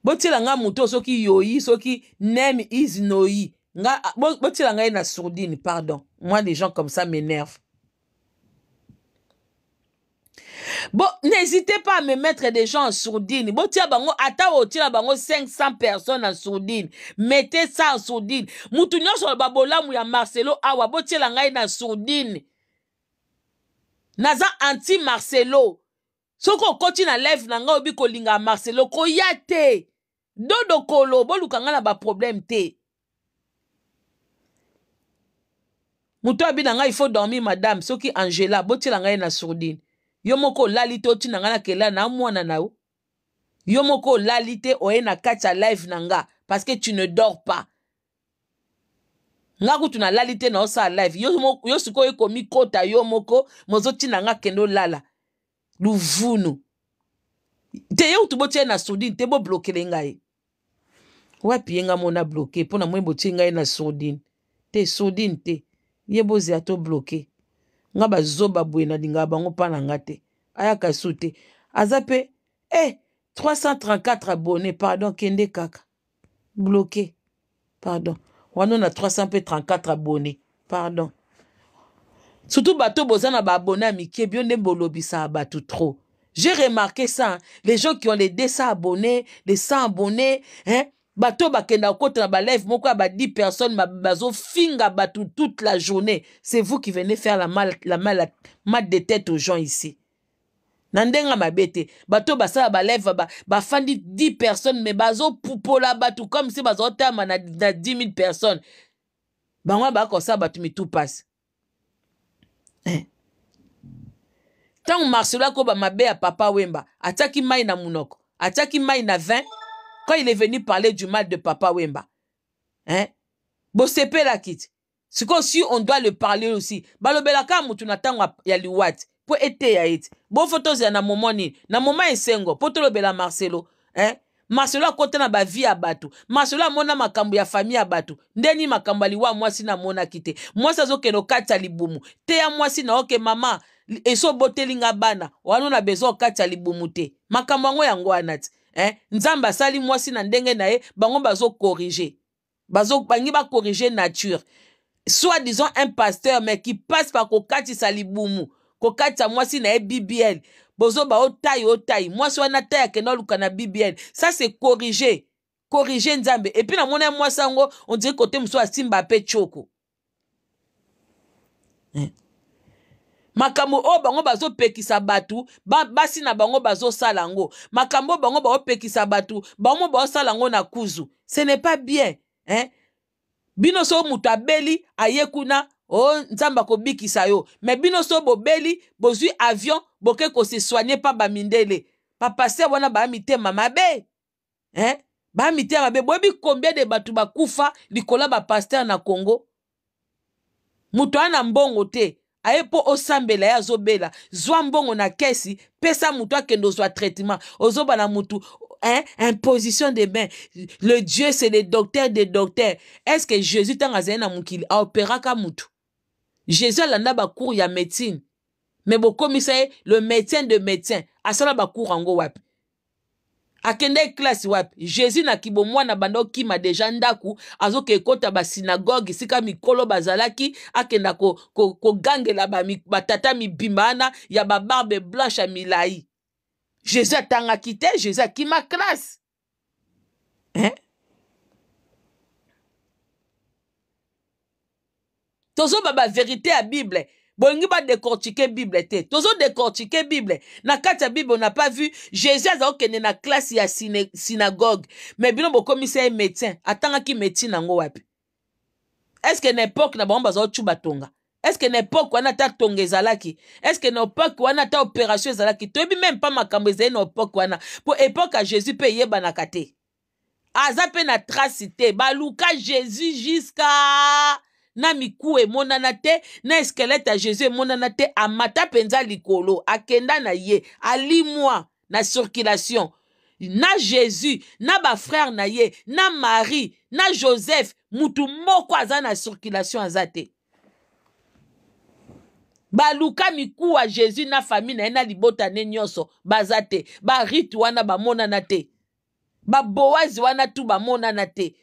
botiela nga moto soki yoyi soki name is noyi nga botiela ngai na sourdine pardon moi les gens comme ça m'énerve Bon, n'hésitez pas à me mettre des gens en sourdine. Bon, bango, ata o tiens, bango, 500 personnes en sourdine. Mettez ça en sourdine. Moutou sur le babola, mouya Marcelo, awa, bon, tiens, na sourdine. Naza anti-Marcelo. Soko koti na live na nga obi Marcelo, koyate yate. Dodo kolo, Bolu kanga na ba problème te. Moutou abinanga nga, il faut dormir, madame. Soki Angela, botila nga na sourdine. yo moko olali te otina nga na kelaa na mwana na yo yo moko olali te oye na kati ya live na nga parce que tu ne dors pas nga kutu nalali te na osala live yo, yo sikoyo ekomi kota yo moko mozotina nga kende olala luvunu te ye kutu botie na sourdine te boblokele ngai wapi ye nga mona bloke mpo na moi botie ngai na sourdine te sourdine te ye bozela to bloke nga bazoba dinga bango ayaka azape eh, 334 abonnés, pardon kende kaka bloqué. pardon wana na 334 abonnés. pardon surtout bato bozana ba abonnés vous mike bio nde bolobisaka trop j'ai remarqué ça hein. les gens qui ont les 200 abonnés les 100 abonnés hein? bato ba bakenda kota na balève moko ya ba 10 personnes finga batu toute la journée c'est vous qui venez faire la mal, la mal, la mal de tête aux gens ici Nandenga ma bete. Bato bato sa ba ba ba ba 10 personnes mais pupola batu comme si bazo na, na 10 000 personnes bango sa bakosala bato mitu mpasi eh. Hein? ntango marcelo ba mabe ya papa wemba ataki mai na munoko ataki mai na 20 quand il est venu parler du mal de Papa Wemba, hein, Bosepe la quitte. C'est qu'on, si on doit le parler aussi. Balobelaka mutunatangwa ya liwat. Po ete ya it. Bo photos ya na momoni. Na moma esengo. Potolo bela Marcelo. Hein? Marcelo kote na ba vie abatu. bato. Marcelo mona makambu ya famille abatu. bato. Ndeni makambo aliwa mwasi na mona kite. zo keno kata libumu. Te ya mwasi na oke mama. Eso botelinga bana. Wano na bezo kata libumu te. Makambo yango anats eh? sali sali mwasi na ndenge na ye bango bazo bangi corrigé nature soit disons un pasteur mais qui passe par kokati libumu kokati mwasi na ye bibl bozoba ba o mwasi wana taille moi oluka na ça c'est corriger. corrigé nzambe puis na mona mwasango, on dirait kote mosusu asimba pe choko hein eh. makambo oyo bango bazopekisa bato basi na bango bazosala yango makambo oyo bango baopekisa bato bango bazosala yango na kuzu ce n'est pas bien hein? bino so moto abeli aye kuna o nzambe akobikisa yo me bino so bobeli bozwi avion boke kose soigne mpa bamindele bapaster wana baya mitema mabe hein? baya mitema mabe boyebi combien de bato bakufa likolo ya bapaster na congo moto aa na mbongo te aye osambela ya zobela, zwa mbongo na kesi pesa motu akendo ozwa traitement na moutou hein, imposition de mains le dieu c'est le docteur des docteurs est ce que jésus ntango azali a opéra ka moutou? jésus a bacour ya médecine mais bokomisa le médecin de médecin asala en go wap akende eklase wapi jésus na kibomwana banda okima deja ndako azoke ekota basinagoge esika mikolo bazalaki akenda kogangela ko, ko batata mibimba wana ya babarbe blanche ya milai jésus atangaki te jésus akima klase eh? tozoba baverité ya bible Bon, va décortiquer bible te décortiquer bible na kati ta bible on pas vu jésus aza kokende na y a synagogue Mais bino bokomisa ye médecin ki médecine yango wapi ce na époke na bango chuba tonga estce na époke wana ata a ezalaki estce na époke wana ta opération zalaki. toyebi meme même pas ezali na époke wana Pour époque à jésus payé eyebanaka te aza na trace Ba baluka jésus jusqu'à na miku emonana te na eskelete ya jésus emonana te amata mpenza likolo akenda na ye alimwa na circulation na jésus na bafrere na ye na marie na joseph mutu moko aza na circulation aza te baluka mikuwa jésus na fami na ye na libota ne nyonso baza te barite wana bamonana te babowazi wana tu bamonana te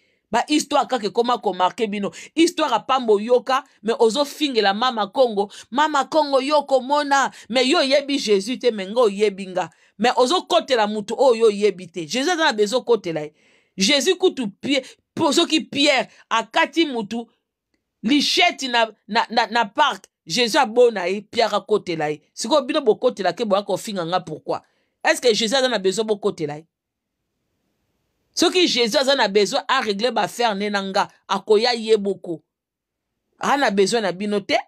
histoire koma koma komarke bino histoire yoka, mais ozo me la mama kongo mama kongo yoko mona. mais yo yebi jésus te mengo yebinga. Mais ozo kote la moutou oh yo yebite. jésus a na bezo kote la. jésus koutou pie, ki pierre akati moutou, lisheti na, na, na, na park. jésus abona aïe pierre akotela si ko bino la ke ako finganga nga est-ce que jésus a na bezo kote ye soki jésus a na besoin a régler ba fer nenanga, akoya ye boko aa na besoin na binote. te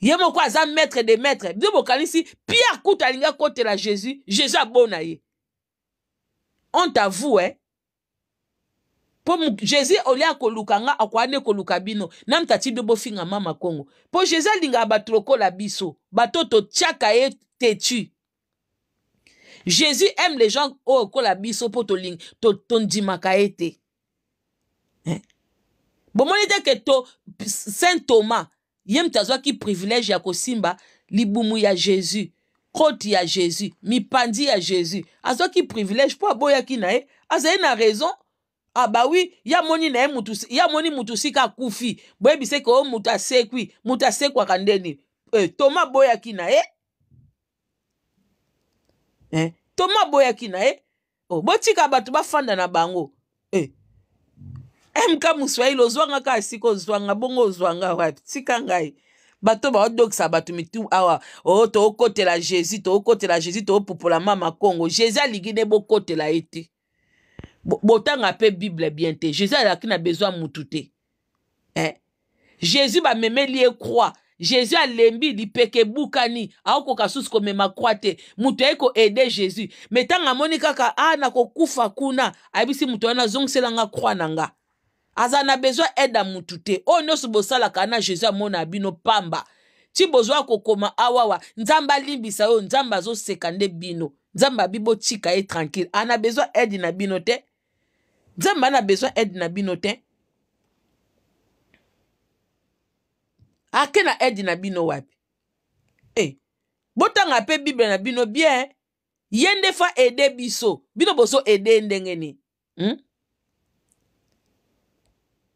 ye moko maître de maître si, bokanisi pierre l'inga côté la jésus jésus abona ye t'avoue t'avoue hein pour jésus olia akoluka nga nam ekoluka bino na mtati bofinga mama kongo pour jésus l'inga troko la biso batoto tchaka ye tetu jésus aime les gens oyo okola biso mpo tolingi tondimaka ye te bomoni teke to saint thomas ye moto azwaki privilège ya kosimba libumu ya jésus koti ya jésus mipandi ya jésus azwaki privilège mpo aboyaki na ye azali na raison abawi ah, ya moni na ye mutu ya moni mutu sika akufi boyebiseke oyo oh, mutu asekwi mutu asekwaka ndeni e, euh, toma boyaki na ye eh? tomaboyaki na ye oh, botika bato bafanda na bango eh. mk moswahili ozwanga kaka esika ozwanga bongo ozwanga wa tika ngai bato baodokisa bato mitu awa o oh, tookotela jésus tookotela jésus toopupola ma makongo jésus alingi nde bokotela ye te botanga mpe bible bien te jésus alaki na bezwa mutu te eh. jésus bamemeli ye croix jésus alembi lipeke ebukani aokoka susu komema krwa te moto aye koede jésus me ntango amoni kaka a ah, nakokufa kuna ayebisi moto wana azongiselanga krwa na nga aza na bezwa eda motu te oyo nyonso bosalaka na jésus amona bino pamba ti bozwa kokoma awawa ah, nzambe alimbisa oyo nzambe azoseka nde bino nzambe abi botika ye tranquille ana bezwa ede na bino te nzambe ana bezwa ede na bino te ake na aide na bino wapi e botanga mpe bible na bino bien ye nde fa ede biso bino bozoede ndenge nini hmm?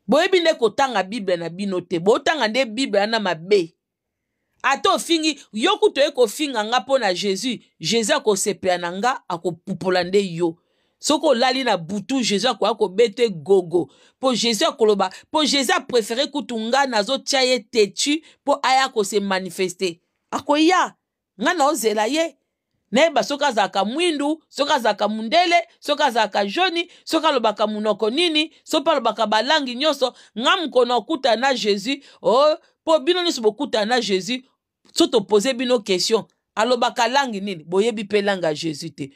boyebi nde kotanga bible na bino te botanga nde bible wana mabe ata ofingi yoku toye kofinga nga mpo na jésus jésus akosepela na nga akopupola nde yo soki olali na butu jésus akoya kobeta egogo mpo jésus akoloba mpo jésus aprefere kutu nga nazotya ye tetu mpo aya kose manifeste akoya nga naozela ye nayeba soki azalaka mwindu soki azalaka mundele soki azalaka joni soki alobaka munoko nini soki alobaka balangi nyonso nga mokono okutana na jésus o oh, mpo bino nyonso bokutana na jésus so topose bino question alobaka langi nini boyebi mpe langi ya jésus te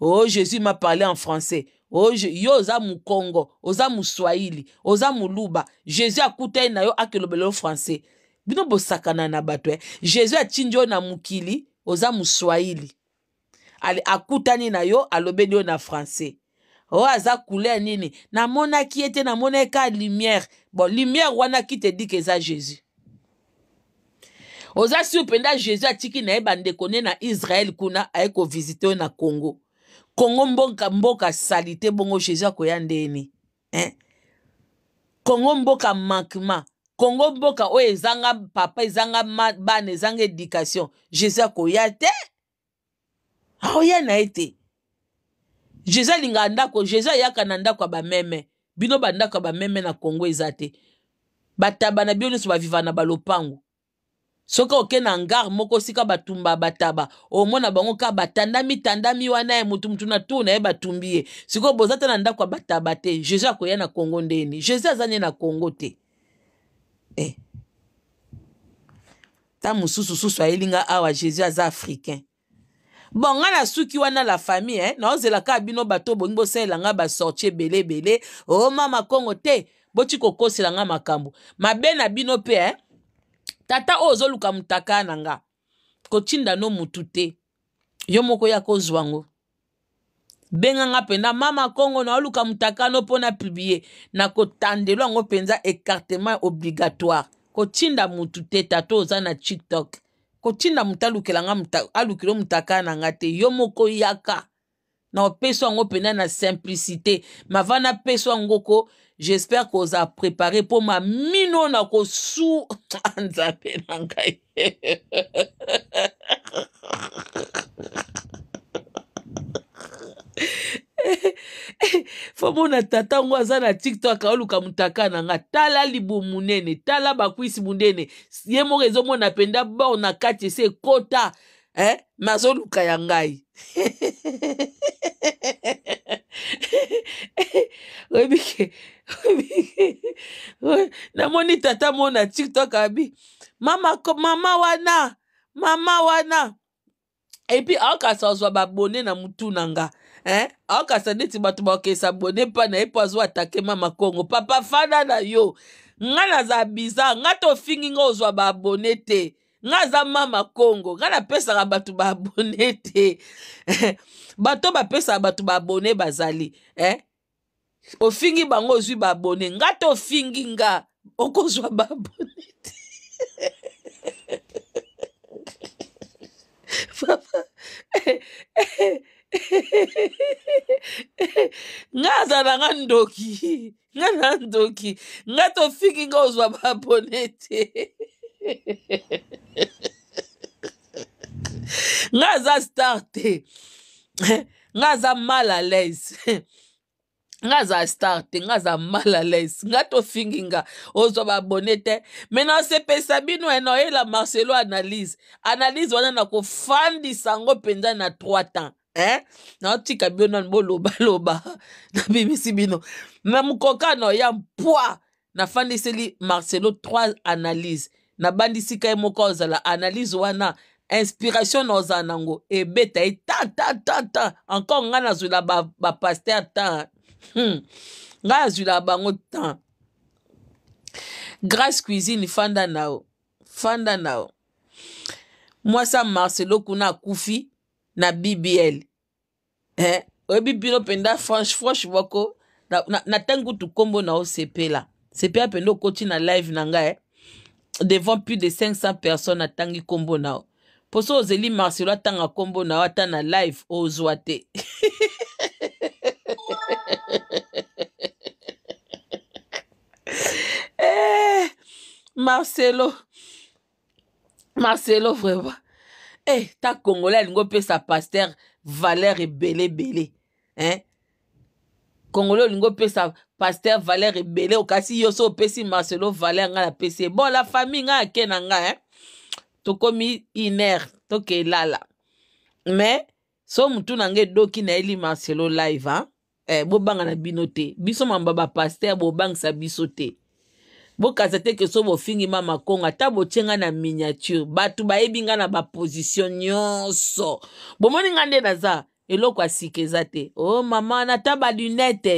Oh, Jésus m'a parlé en français. Oh, je, yo oza Congo, oza Swahili, oza Luba. Jésus akutai na yo akelobela français. Bino sakana na batwe. Eh. Jésus a yo na mukili, oza muswahili. a akutani na yo alobeli yo na français. Oh, aza couleur nini? ki ete mona ka lumière. Bon, lumière wana qui te dit que Jésus. oza soupenda mpenza jésus tiki na eba koné na Israël kuna eko visite yo na congo kongo mboka mboka sali te bongo jésus akoya ndeni eh? kongo mboka makema kongo mboka oyo ezanga papa ezanga bana ezanga éducation jésus akoya te aoya na ye te jésus alingaka ndako jésus ayaka na ndako ya bameme bino bandako ya bameme na kongo eza te bataba na bino nyonso baviva na balopango soki oke na ngare moko sika batumba bataba omona bango ka batandami tandami wana ye eh, motu motu na tour na ye batumbi ye sikoyo boza te na ndako ya bataba te jésus akoya na kongo ndeni jésus aza nie na kongo te eh. ta mosusu susu ayeli nga awa jésus aza africain bon nga na suki wana la famille eh? naozela kaka bino bato obongi bosalela nga basorti ebele ebele omama oh, kongo te boti kokosela nga makambo mabe na bino mpe eh? tata oyo ozoluka mutaka na nga kotinda no mutu te yo moko oya kozwa ngo benganga mpenza mama kongo naoluka mutakano mpo na piblie na kotandela yango mpenza écartement obligatoire kotinda mutu te tata oza na tiktok kotinda mutu alukelanga alukeli mutaka na nga te yo moko yaka na opesa yango mpenza na simplicité mava napeso yango ko j'espère qu'on a préparé pour ma mino na ko su nzambe na ngai na tata ngo na tiktok aoluka mutaka na nga tala libo munene, tala bakwisi munene ye mo na penda ba na kati kota, hein, eh? me azoluka ya ngai Rebike. namoni tata moko na tiktok abi mama, mama wana mama wana epi aokasa ozwa babone na mutu na nga eh? aokasa neti bato baokesa bone mpa na ye mpo azwa atake mama kongo papa fanda na yo nga naza biza nga tofingi nga ozwa baabone te nga aza mama kongo nga napesaka bato baabone te bato bapesaka bato baabone bazali eh? ofingi bango ozwi baabone nga tofingi nga okozwa baabone te papa nga aza na nga ndoki nga na ndoki nga tofiki nga ozwa baabone te nga aza star te nga aza mal à l'aise ngazastar te ngazamalalas ngatofinginga ozwa babone te me nasepesa bino ene oyela marcelo analyse analyse wana nakofandisa yango mpenza na trois temps eh? naotika bino nani bolobaloba nabimisi bino na mokokano ya mpwa nafandiseli marcelo trois analyse nabandisi ka ye moko ozala analyse wana inspiration na ozala nango ebeta ye ta ta ta ta encore ngai nazwela bapaster ba, ba tan hmm. ngai azwila bango temps grace cuisine fanda na o fanda na o mwasa marcelo kuna akufi na bbl eh? oyebi bino mpenza franche franche moko na, na, na ntango utu nkombo na osepela sepela mpenza okoti na live na ngai eh? devant plus de 500 personnes atangi nkombo na o mpo so ozeli marcelo atanga nkombo na o ata na live ozwa te eh, marcelo marcelo vraiment eh, ta congolais alingi opesa paster valere ebele ebele hein? congolais olingi opesa paster valere ebele kasi yo so opesi marcelo valere ngai napesi ye bon la famille ngai ake na ngai hein? tokomi iner tokelala me so mutu na ngai edoki na ye li marcelo live hein? eh, bobanga na bino te biso mamba bapaster bobangisa biso te bokanisa te ke so bofingima makongo ata botie ngai na miniature bato bayebi ngai na baposition nyonso bomoni ngai nde naza eloko ya sika eza te o oh, mama na ta balunete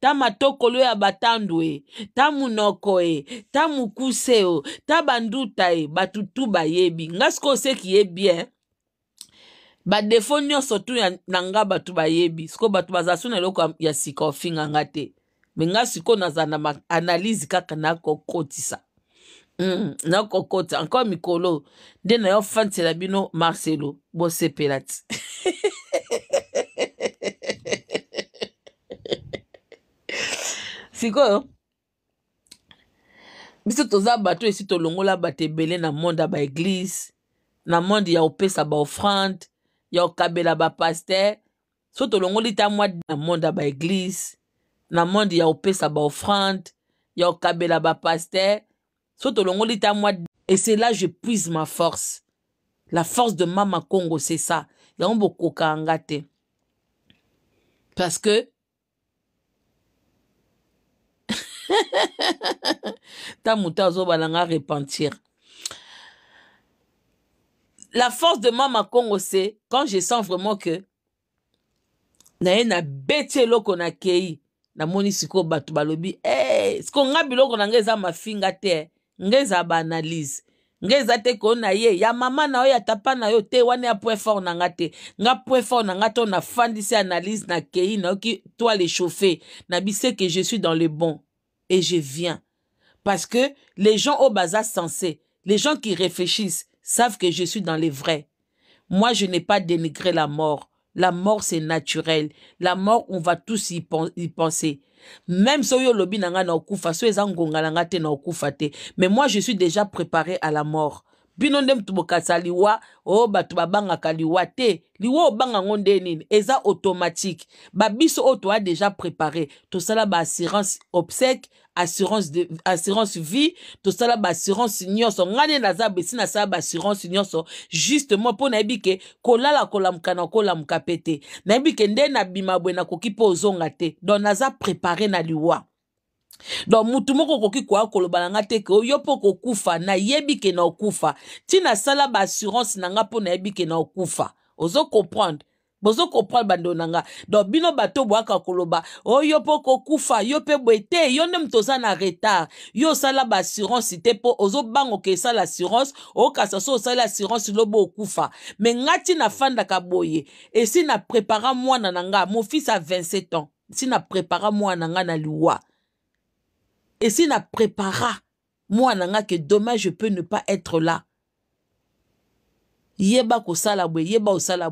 ta matokolo ya batandu e ta munoko e ta mokuse o ta banduta e bato tu bayebi nga sikoyo oseki ye bien badefo nyonso tu na nga bato bayebi sikoyo bato bazala so na eloko ya sika ofinga nga te me nga sikoyo nazala na analyse kaka nakokotisa mm, nakokota encore mikolo nde nayofanisela bino marcelo bosepela ti sikoyo biso toza bato esi tolongola bato ebele na monde ya baeglize na monde ya kopesa baofrande Yo ya ba pasteur soto longoli ta mwa na monde ba église na monde ya offrande yo ya ba pasteur soto longoli ta mwa et c'est là je puise ma force la force de mama congo c'est ça ya mboko kangate parce que ta zo balanga repentir la force de Mama kongo c'est quand je sens vraiment que n'a na eloko nakei namoni na bato balobi hey, eh, siko nga eh na ngai ma mafinga te ngeza eza analyse ngeza te konaye na ye ya mama na yo ya tapa na yo te wane ya point fort na te nga point fort na nga to nafandisi analyse toi les toile chauffe nabise que je suis dans le bon et je viens parce que les gens au baza sensé les gens qui réfléchissent savent que je suis dans les vrais. Moi, je n'ai pas dénigré la mort. La mort, c'est naturel. La mort, on va tous y, penser. Même si yo lobi nanga na okufa, so nanga te na okufa Mais moi, je suis déjà préparé à la mort. bino nde mutu bokasa liwa tu oh, bato babangaka liwa te liwa banga nde nini eza automatique babiso oyo déjà préparé ba assurance obsèque assurance de, assurance vie to ba assurance nyonso na naza besi sala ba assurance nyonso justement pour nayebi ke kolala kola na la pe te ke nde nabima bima koki koki zonga te don naza prepare na liwa don mutu moko kwa kwa koloba te ke yo mpo kokufa na okufa ntina sala baassurance na nga po nayebi ke na okufa ozo comprendre bozo comprendre bando na donc bino bato koloba oyo oh, mpo kokufa yo pe boye te yo na retard yo assurance si te ozo bango ke sala assurance okasa so sala assurance lobo koufa. me nga fanda nafandaka Et si na prépara moi nananga, mon fils a 27 ans si na prépara nanga na l'oua. Et si na prépara moi nanga que ke dommage je peux ne pas être là yeba kosala bwe yeba osala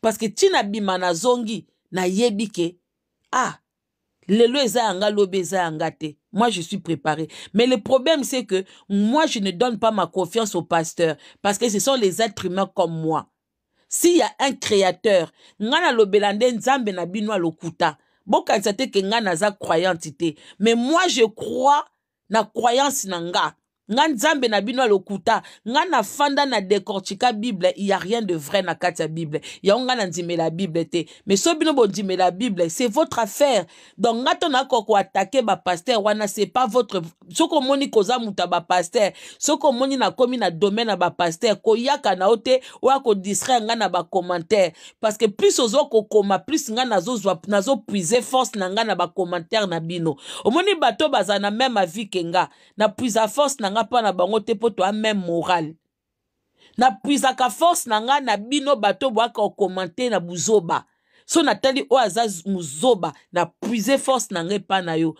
Parce que tina bima zongi, na yebike, ah lelo eza anga lobeza anga te moi je suis préparé mais le problème c'est que moi je ne donne pas ma confiance au pasteur parce que ce sont les êtres humains comme moi s'il y a un créateur ngana l'obelande nzambe na bino l'okuta. te ke ngana za croyantité. mais moi je crois na croyance nanga. nga Ngan nzambe na bino alokuta nga fanda na dekortika bible a rien de vrai na katia bible Ya nga la bible te mais so bino la bible c'est votre affaire donc nga ko attaque ba pasteur, wana c'est pas votre Soko moni koza ba pasteur, pasteur soko na nakomi na domaine ba pasteur ko ya ote, wa ko kodistraire nga na commentaire. parce que plus ozo koma, plus nga zo puise force na nga na na bino omoni bato bazana na même avi ke na puise force na n'a pas na bango te même moral n'a morale à force n'anga na bino bato boyaka kokomante na buzoba so natali azaz muzoba na puise force n'anga pas na yo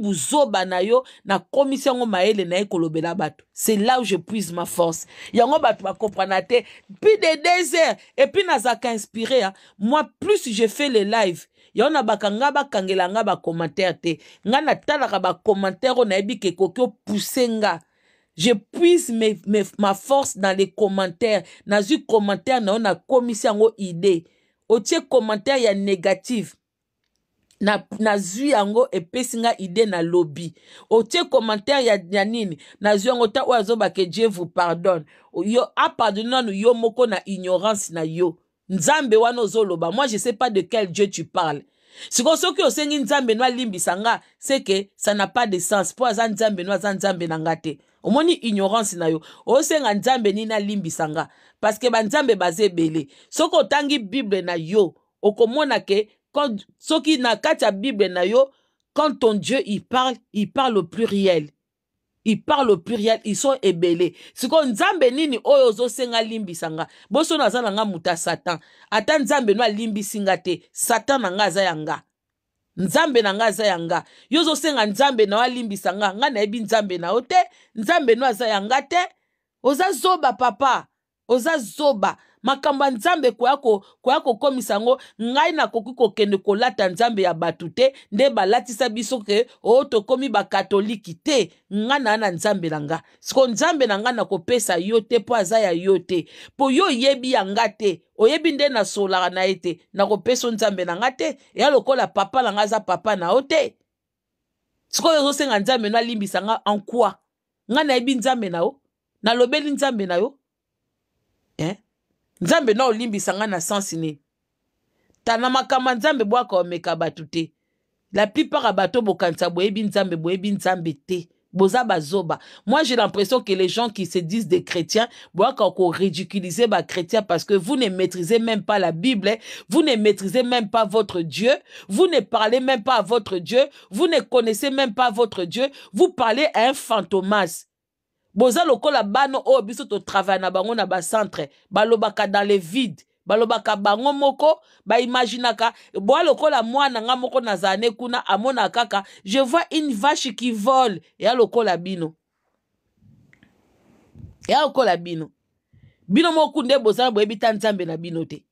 buzoba na yo commission et maele na ekolobela bato c'est là où je puise ma force yango bato comprendre te puis des deux heures puis nazalaka inspiré hein. moi plus je fais le live yo na bakanga bakangela nga bacommentaire te nga natalaka bacommentaire oyo nayebi ke ekoki opuse nga je puise me, me, ma force dans les commentaires nazwi commentaire na yo nakomisi yango idée otie commentaire ya négative nazwi na yango epesi nga ide na lobi otie commentaire ya, ya nini nazwi yango ta oyo azobake dieu vous pardonne yo apardonne nanu yo moko na ignorance na yo nzambe wana moi je sais pas de quel dieu tu parles sikoyo soki osengi nzambe limbi sanga, c'est que ça na pas de sens pour un nzambe no aza nzambe n'angate. omoni ignorance na yo osenga nzambe nini alimbisa Parce que banzambe baza ebele soko tangi bible na yo okomona ke soki na bible na yo quand ton dieu il parle il parle au pluriel il parle au pluriel ils sont ebele sikoyo nzambe nini oyo ozosenga alimbisa nga boso no aza na nga moto ya satan ata nzambe no alimbisi nga te satan na nga aza ya nga nzambe na nga aza ya nga yo ozosenga nzambe na yo alimbisa nga nga nayebi nzambe na yo te nzambe no aza ya nga te oza zoba papa oza zoba makambo ya nzambe koya kokomisa yango ngai nakoki kokende kolata nzambe ya bato te nde balatisa biso ke o oh, tokomi bakatoliki te ngai naa na nzambe na nga siko nzambe na ngai nakopesa yo te mpo aza ya yo te mpo yo oyebi yanga te oyebi nde nasolaka na ye te nakopesa nzambe na nga te eya lokola papa na nga aza papa na yo te sikoyo ezosenga nzambe no alimbisa nga ankwa ngai nayebi nzambe na yo nalobeli nzambe na yo eh? nzambe na na la nzambe moi j'ai l'impression que les gens qui se disent des chrétiens ridiculiser les chrétiens parce que vous ne maîtrisez même pas la bible hein. vous ne maîtrisez même pas votre dieu vous ne parlez même pas à votre dieu vous ne connaissez même pas votre dieu vous parlez à un fantomas boza lokola bana oyo biso totravaya na bango na bacentre balobaka dans le vide balobaka bango moko baimaginaka boa lokola mwana nga moko nazalane kuna amona kaka je vois une vache qui vole eya lokola bino eya lokola bino bino moku nde bozala boyebi ta nzambe na bino te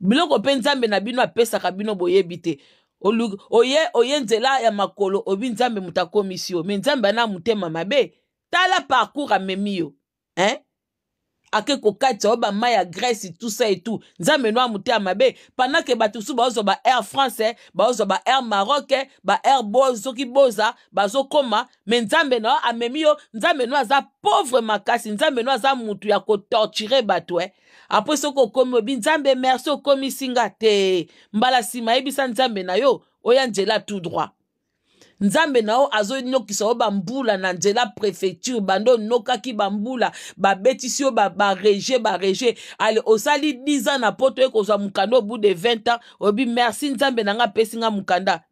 biloko mpe nzambe na bino apesaka bino boyebi te oye, oye nzela ya makolo obi nzambe moto akomisi yo me nzambe ana motema mabe tala parcours à memio. hein? ake kokatisa oba maya ya grèce tout ça et tout nzambe no à mabe pendant ke bato ba ozo ba air france eh, ozo ba air maroc eh, ba air bo ki boza coma mais nzambe no a memio, nzambe no za pauvre makasi nzambe no za motu ya kotorture bato eh. après apre ko okomi obi nzambe merci okomisi nga ebi mbala nsima nzambe na yo oya tout droit nzambe na azo azoyinokisa yo bambula na nzela préfecture bando ki bambula ba beti betisio ba barege ale osali 10 ans na pote ko kozwa mokanda au bout de 20 ans obi merci nzambe na nga apesi nga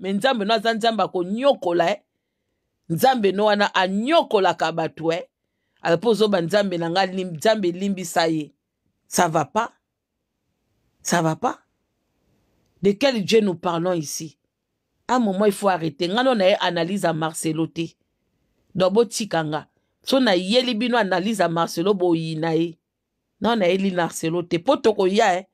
me nzambe no aza ko nyokola. eh? nzambe no wana anyokolaka bato eh? ale mpo nzambe na nga nzambe limbi ye ça va pas ça va pas de quel dieu nous parlons ici un moment il faut arrêter nga na ye analyse ya marcelo te donc botika nga so nayeli bino analyse ya marcelo boyi na ye na nayeli marcelo te mpo tokoya e eh.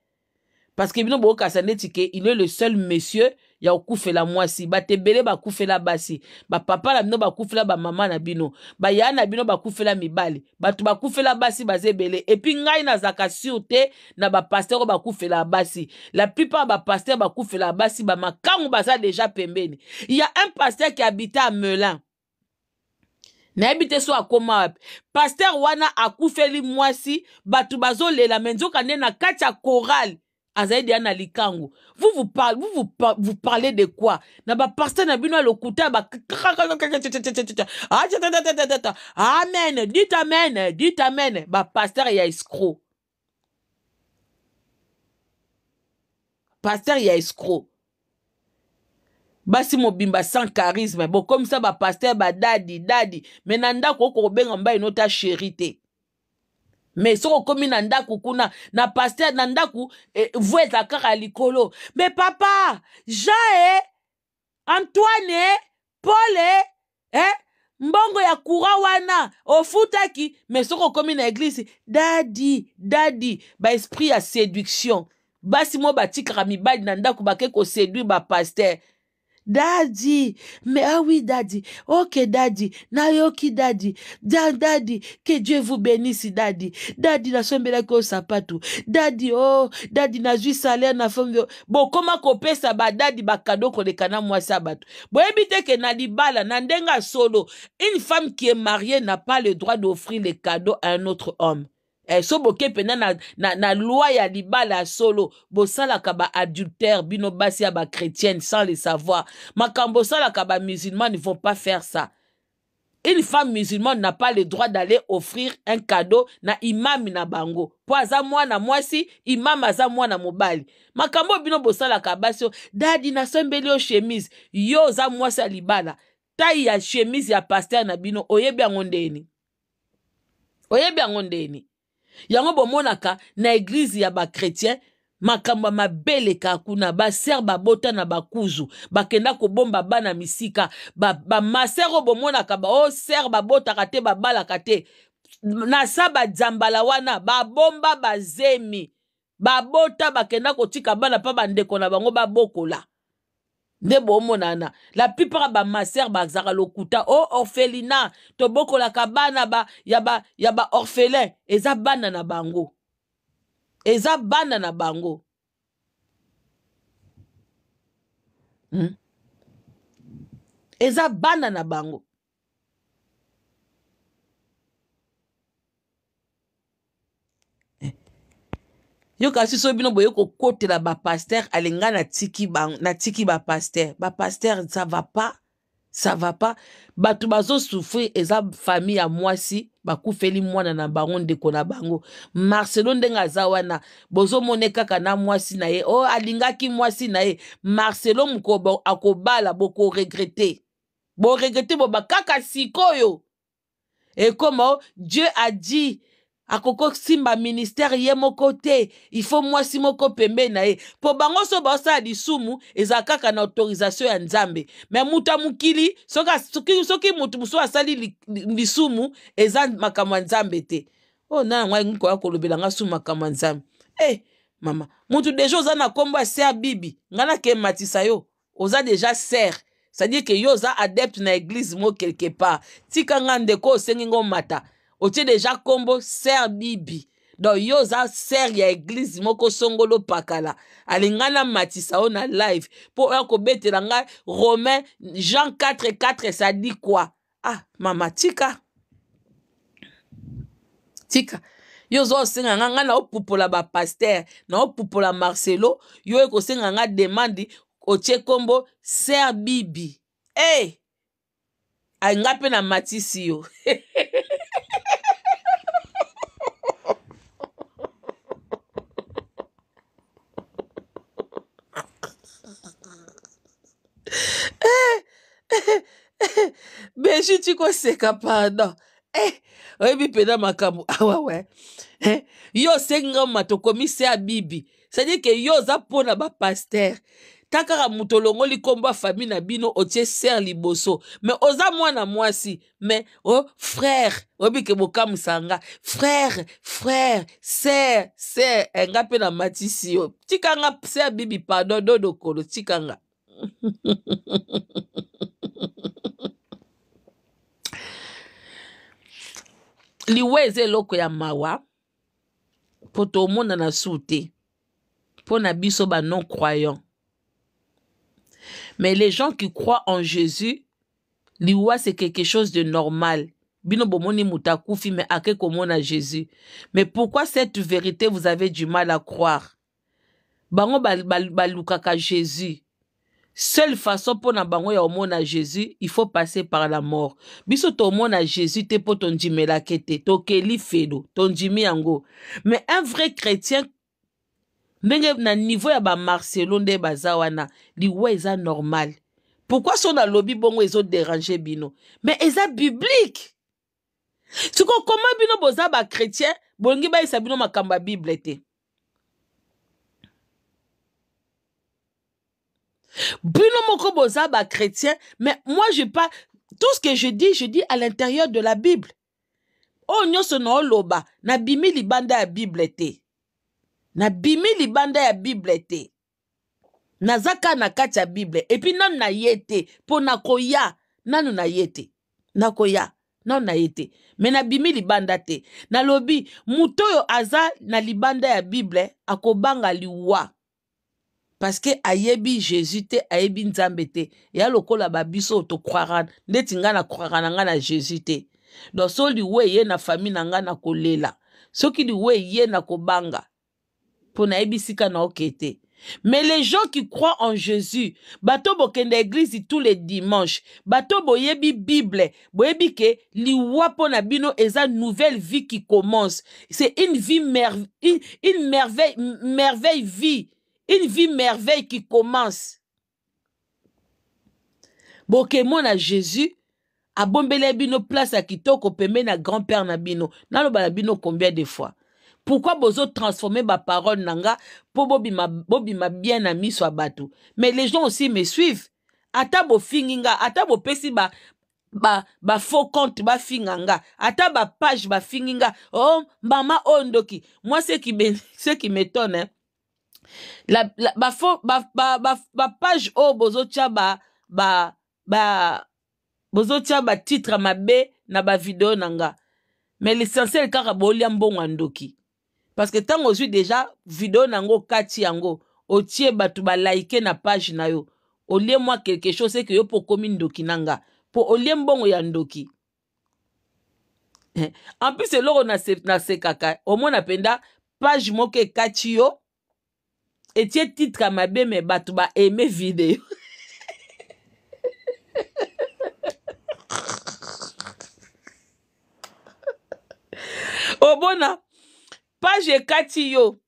parce que bino bookasa neti ke il est le seul monsieur ya kokufela mwasi bato ba la, basi bapapa na bino ba mama na bino baya na bino bakufela mibali ba la basi baze bele. epi ngai na zaka te na ba pasteur ba la basi la ba plupart bapaster la basi bamakangu baza deja pembeni ya un pasteur ki habita à melin n'a te so akóma wapi pasteur wana akufeli mwasi ba tu la menzo kané na kacha ya azali likangu vous vous parlez vous vous, parlez de quoi na ba pasteur na bino lokuta ba amen dit amen dit amen ba pasteur a escroc pasteur a escroc basi mobimba sans charisme bon comme ça bokomisa pasteur badadi dadi daddy daddy, ndako koko mbai une inota chérité. me soki okómi na ndako kuna na paster na ndako eh, voi eza kaka ya likolo me papa jean e antoine paul e eh, mbongo ya kura wana ofutaki me soki okómi na eglize dadi dadi baesprit ya séduction basi mo batikaka mibali na ndako bake koséduire bapaster daddy mais ah oui daddy ok daddy nayoki daddy dadi, daddy que dieu vous bénisse daddy daddy nasombelaki ko sapatu daddy oh, daddy nazwi salaire na comment bokóma ba badadi bakado koleka na mwasi ya sabatu? bon ebite ke na bala na ndenga solo une femme qui est mariée n'a pas le droit d'offrir les cadeaux à un autre homme eh, so boke pene na, na, na loi ya libala ya solo kaba adultère bino basi ya chrétienne sans le savoir makambo osalaka musulman ne vont pas faire ça une femme musulmane n'a pas le droit d'aller offrir un cadeau na imami na bango Po aza mwana mwasi imam aza mwana mobali makambo bino bosalaka basi so, dadi na yo chemise yo za mwasa ya libala Ta ya chemise ya pasteur na bino oyebi angondeni. oyebia oyebi yango bomonaka na eglize ya bakretien makambo ya mabe eleka kuna basere babota na bakuzu bakenda kobomba bana misika bamasere ba oyo bomonaka bao oh sere babotaka te babalaka te na sa badzambala wana babomba bazemi babota bakenda kotika bana mpa bandeko na bango babokola nde boomonana la plupart bamaser bazalaka lokuta o oh, orphelina tobokolaka bana ba, ya baorphelin ba, ba eza bana na bango eza bana na bango hmm? eza bana na bango yo kasi so bino boye kokotela bapaster alinga natiki bapaster bapaster ça va pas ça va pas bato bazosufrir eza famille ya mwasi bakufeli mwana na bango ndeko na bango marcelo ndenge aza wana bozomona kaka na mwasi na ye o oh, alingaki mwasi na ye marcelo moko akobala bokoregrete boregrete boba kaka sikoyo ekoma o oh, dieu a dit akokosimba ministere ye moko te ifo mwasi moko pembe na ye mpo bango so baosala lisumu ezala kaka na autorisation ya nzambe me moto ya mokili soki, soki motu mosusu asali li, lisumu eza makambo ya nzambe te oh, nana ngai nkoya kolobela nga sumu makambo nzambe e mama motu deja oza na kombo ya ser bibi ngai nakematisa yo oza deja ser c'est-à-dire ke yo oza adepte na eglize mo quelque part tika nga ndeko osengi mata otie deja nkombo ser bibi don yo oza ser ya eglize moko songolo pakala alingana na matisa oyo na live mpo oya kobetela ngai romain jean 44 sadi kwa ah mama tika tika yo oza osenga nga ngai naopupola bapaster naopupola marcelo yo oye kosenga nga demande otie nkombo ser bibi e hey! ainga mpe na matisi yo Je C'est tikwoseka pardon. eh oyebi ma makambo awa ah, ouais eh, yo osenginga mato okomi c'est ya bibi dire que yo za pona ba pasteur. ta kaka moto olongoli que na bino otie ser liboso me oza moi si. me oh frère oyebi ke bokamwisa sanga. frère frère ser ser engape eh, na matisi yo tikanga se bibi pardon dodokolo tikanga liwa eza eloko ya mawa mpo en su te mpo na biso non croyant mais les gens qui croient en jésus liwa c'est quelque chose de normal bino bomoni mais akufi me ake komona jésus mais pourquoi cette vérité vous avez du mal à croire bango balukaka ba, jésus seule façon pour na bango ya omona Jésus il faut passer par la mort biso to omona Jésus te po tondimela kete li fedo, ton dimiango. mais un vrai chrétien ndenge na niveau ya Marcelon nde baza li weza normal pourquoi a lobby bongo déranger bino mais eza biblique sikoyo comment bino boza chrétien chrétien bino ma bible te Bino moko ba chrétien, mais moi je pas tout ce que je dis, je dis à l'intérieur de la Bible. Oh nous no loba, na bimi libanda ya Bible te. Na bimi libanda ya Bible te. Nazaka na Bible et puis non na yete po na koya, Nan na yete. Na koya. non na Mais na me nabimi libanda te lobi, muto yo aza na libanda ya bible akobanga liwa parce que ayebi jésus te ayebi nzambe te ya lokola babiso to tokroira wana ndeti ngai nakroira na na jésus te donc so liwe ye na famille na ngai na kolela soki we ye na kobanga mpo nayebi sika okete. Mais les gens qui croient en Jésus, bato kende église tous les dimanches, bato boyebi Bible, boyebi ke liwa na bino eza nouvelle vie qui commence. C'est une vie merveille, une, une merveille, merveille vie une vie merveille qui commence. a jésus abombelai bino place à kitoko pembeni na grand-père na bino nabino bino combien de fois Pourquoi ma parole, nanga pour nanga bobima, ma bien ami soit batou mais les gens aussi me suivent ata bo finginga, ata bopesi ba ba ba, ba compte ba nga ata ba page, ba finginga. oh, mama oyo Moi, ce qui m'étonne hein, bapage oyo bozotia ba, ba, ba, bozotia batitre mabe na bavideo na nga mais l'essentiel kaka bolia mbongo ya ndoki parce que ntango ozwi deja video na yango okati yango otie bato balaike na page na yo olie mwa quelque chose eke yo mpo okomi ndoki na nga mpo olie mbongo ya ndoki eh, en plus eloko nasekaka omona mpenza page moko ekati yo etie titre ya mabe me bato baeme video obona oh, page ekati yo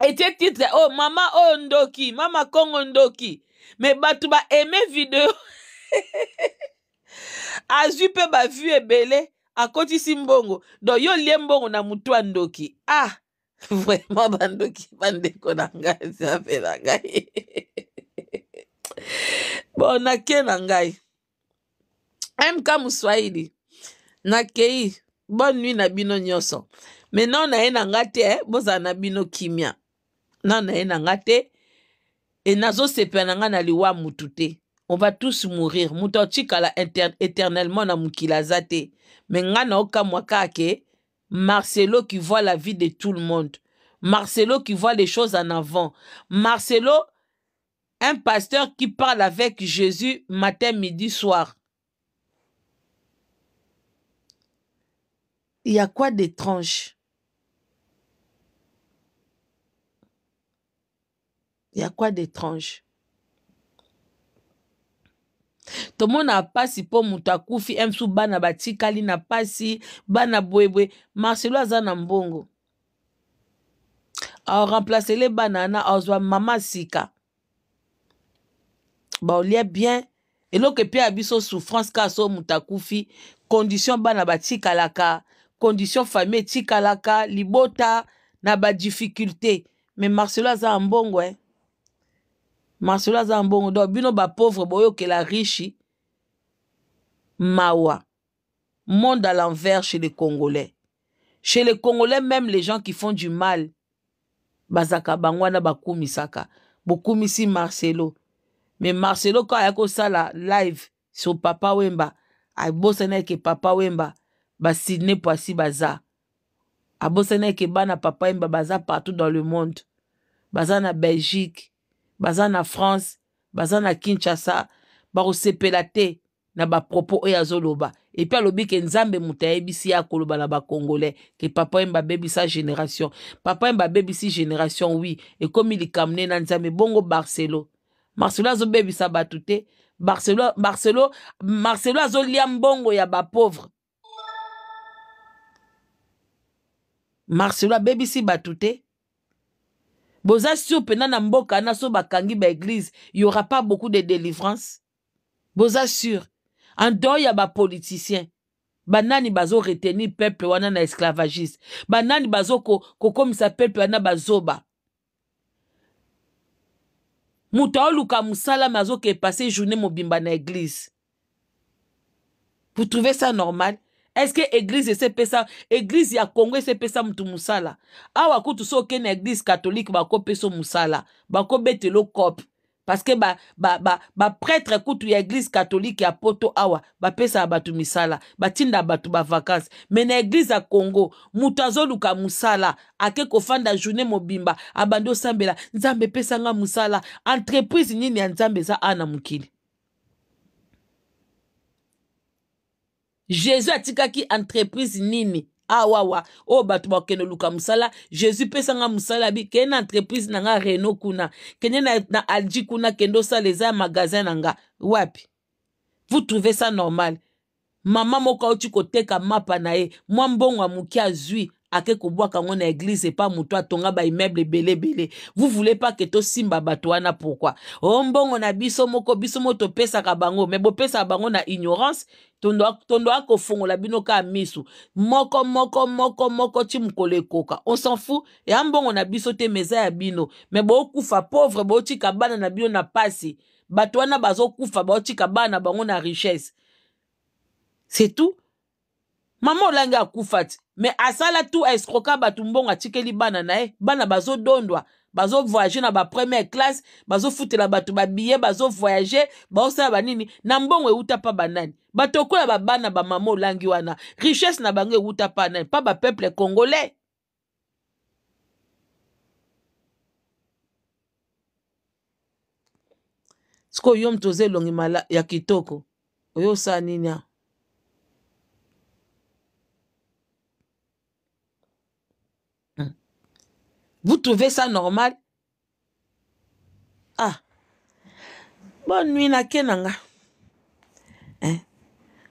etie titre o oh, mama oyo oh, ndoki mama kongo ndoki me bato baeme video azwi mpe bavue ebele akotisi mbongo don yo lie mbongo na motu ya ndoki ah vraiment bandoki bandeko na ça fait na n'angai bon nake n'angai Mka mk na kei bonne nuit na bino on maintenant na ye na eh, boza a na bino kimia na na nga et e nazo na na liwa on va tous mourir mutotika la éternellement na mokili mais ngana me Marcelo qui voit la vie de tout le monde. Marcelo qui voit les choses en avant. Marcelo, un pasteur qui parle avec Jésus matin, midi, soir. Il y a quoi d'étrange Il y a quoi d'étrange tomona pasi mpo moto akufi msu bana batikali na pasi bana bwebwe marcelo aza na mbongo aoremplacele bana wana azwa mama sika baolia bien eloko epeya biso souffrance kaka so moto akufi condition bana batikalaka condition famille etikalaka libota na badifficulté me marcelo aza ya mbongo e eh? marcelo aza ya mbongo donc bino bapauvre boyokela riche Mawa. Monde à l'envers chez les Congolais. Chez les Congolais, même les gens qui font du mal. Bazaka bangwana Beaucoup si Marcelo. Mais Marcelo, quand il y la live sur Papa Wemba, bosene que Papa Wemba, basidne poasi baza. bosene ke bana Papa Wemba baza partout dans le monde. Baza na Belgique, baza na France, baza na Kinshasa, barosepela Pelate na bapropos oyo azoloba puis alobi ke nzambe moto ayebisi a akoloba na congolais. ke papa baby sa génération papa baby si génération Et ekomi il ne na nzambe bongo barcelo marcelo azobebisa baby sa barcelo, barcelo, marcelo liam ya ya pauvre. marcelo baby si batute boza sur na na mboka wana so Il y aura pas beaucoup de délivrance boza assure en dehors ya bapolitisien banani bazoretenir peuple wana na esclavagiste banani bazokokomisa ko, peuple wana bazoba moto aoluka mosalami azoke passe journée mobimba na église vous trouvez ça normal est-ce que église esepesa église ya congo esepesa motu mosala awa kutu so oke na église catholique bakopesa mosala bakobetela ocope parceke baprêtre ba, ba, ba kutu ya eglize katolike ya poto awa bapesaka bato misala batindaka bato bavakanse me na eglize ya congo moto azoluka mosala ake kofanda journe mobimba abandi osambela nzambe epesanga mosala entreprise nini ya nzambe eza ana mokili jésus atikaki entreprise nini awawa oyo oh, bato bakende oluka mosala jésus pesanga mosala bi kende na entreprise na nga reno kuna kende na, na algi kuna kende osala eza ya magasin na nga wapi vous trouvez ça normal mama moko auti koteka mapa na ye mwa mbongo ya moke azwi ake église et pa eglize tonga ba atonga belé belé. vous voulez pas ke simba bato pourquoi? Ombon oh, ombongo na biso moko biso moko kabango bango bo pesa bango na ignorance tondo la bino ka misu moko moko moko moko ti koka. on s'en fout eya mbongo na biso te meza ya bino me kufa pauvre ti bana na bino na pasi kufa, wana kabana bo kaban bango na richesse c'est tout Maman langa kufa me asala tu aescroka bato mbongo atikeli bana na ye bana bazodondwa bazovoyage na bapremiere classe bazofutela bato babillet bazovoyage bazosala banini na mbongo euta mpa banani bato okola babana bamama olangi wana richesse na bango euta mpa nani mpa bapeuple congolais sikoyo yo moto oza elongi ya kitoko oyo osala nini awa Vous trouvez ça normal? Ah. Bonne nuit na kenanga. Hein?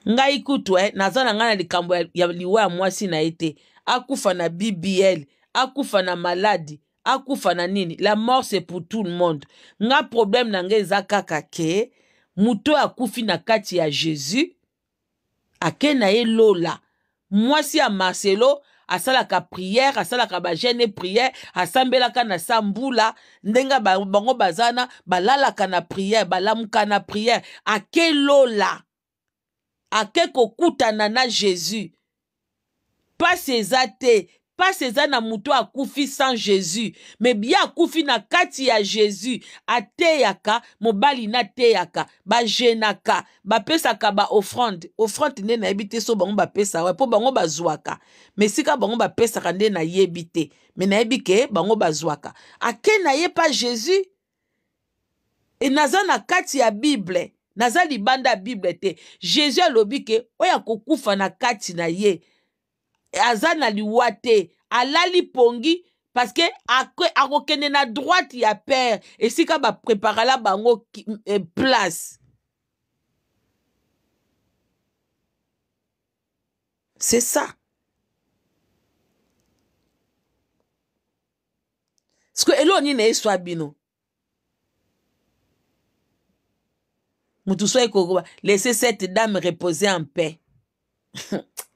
ngai kutu eh, naza na ngai na likambo ya liwa ya mwasi na ye te akufa na bbl akufa na maladi akufa na nini la mort c'est pour tout le monde nga problème na ngai eza kaka ke moto oyo akufi na kati ya jésus ake na ye lola mwasi ya marcelo à prière priere à la priere prière na sa mbula ba bango bazana la balalaka na priere na priere akelola ake kokutana na jésus Pas ses athées, mpasi eza na moto akufi sans jésus me bia akufi na kati ya jésus ateyaka mobali nateyaka bajenaka bapesaka baofrande ofrande nde nayebi te so bango bapesa wa mpo bango bazwaka me esika bango bapesaka nde nayebi te me nayebi ke bango bazwaka ake na ye mpa jésus e naza na kati ya bible naza libanda ya bible te jésus alobi ke oyo akokufa na kati na ye Azana li wate, alali pongi parceke akokene na droite ya ka ba préparala bango eh, place c'est ça S'ko eloo ne eswa bino Moutou soye laissez cette dame reposer en paix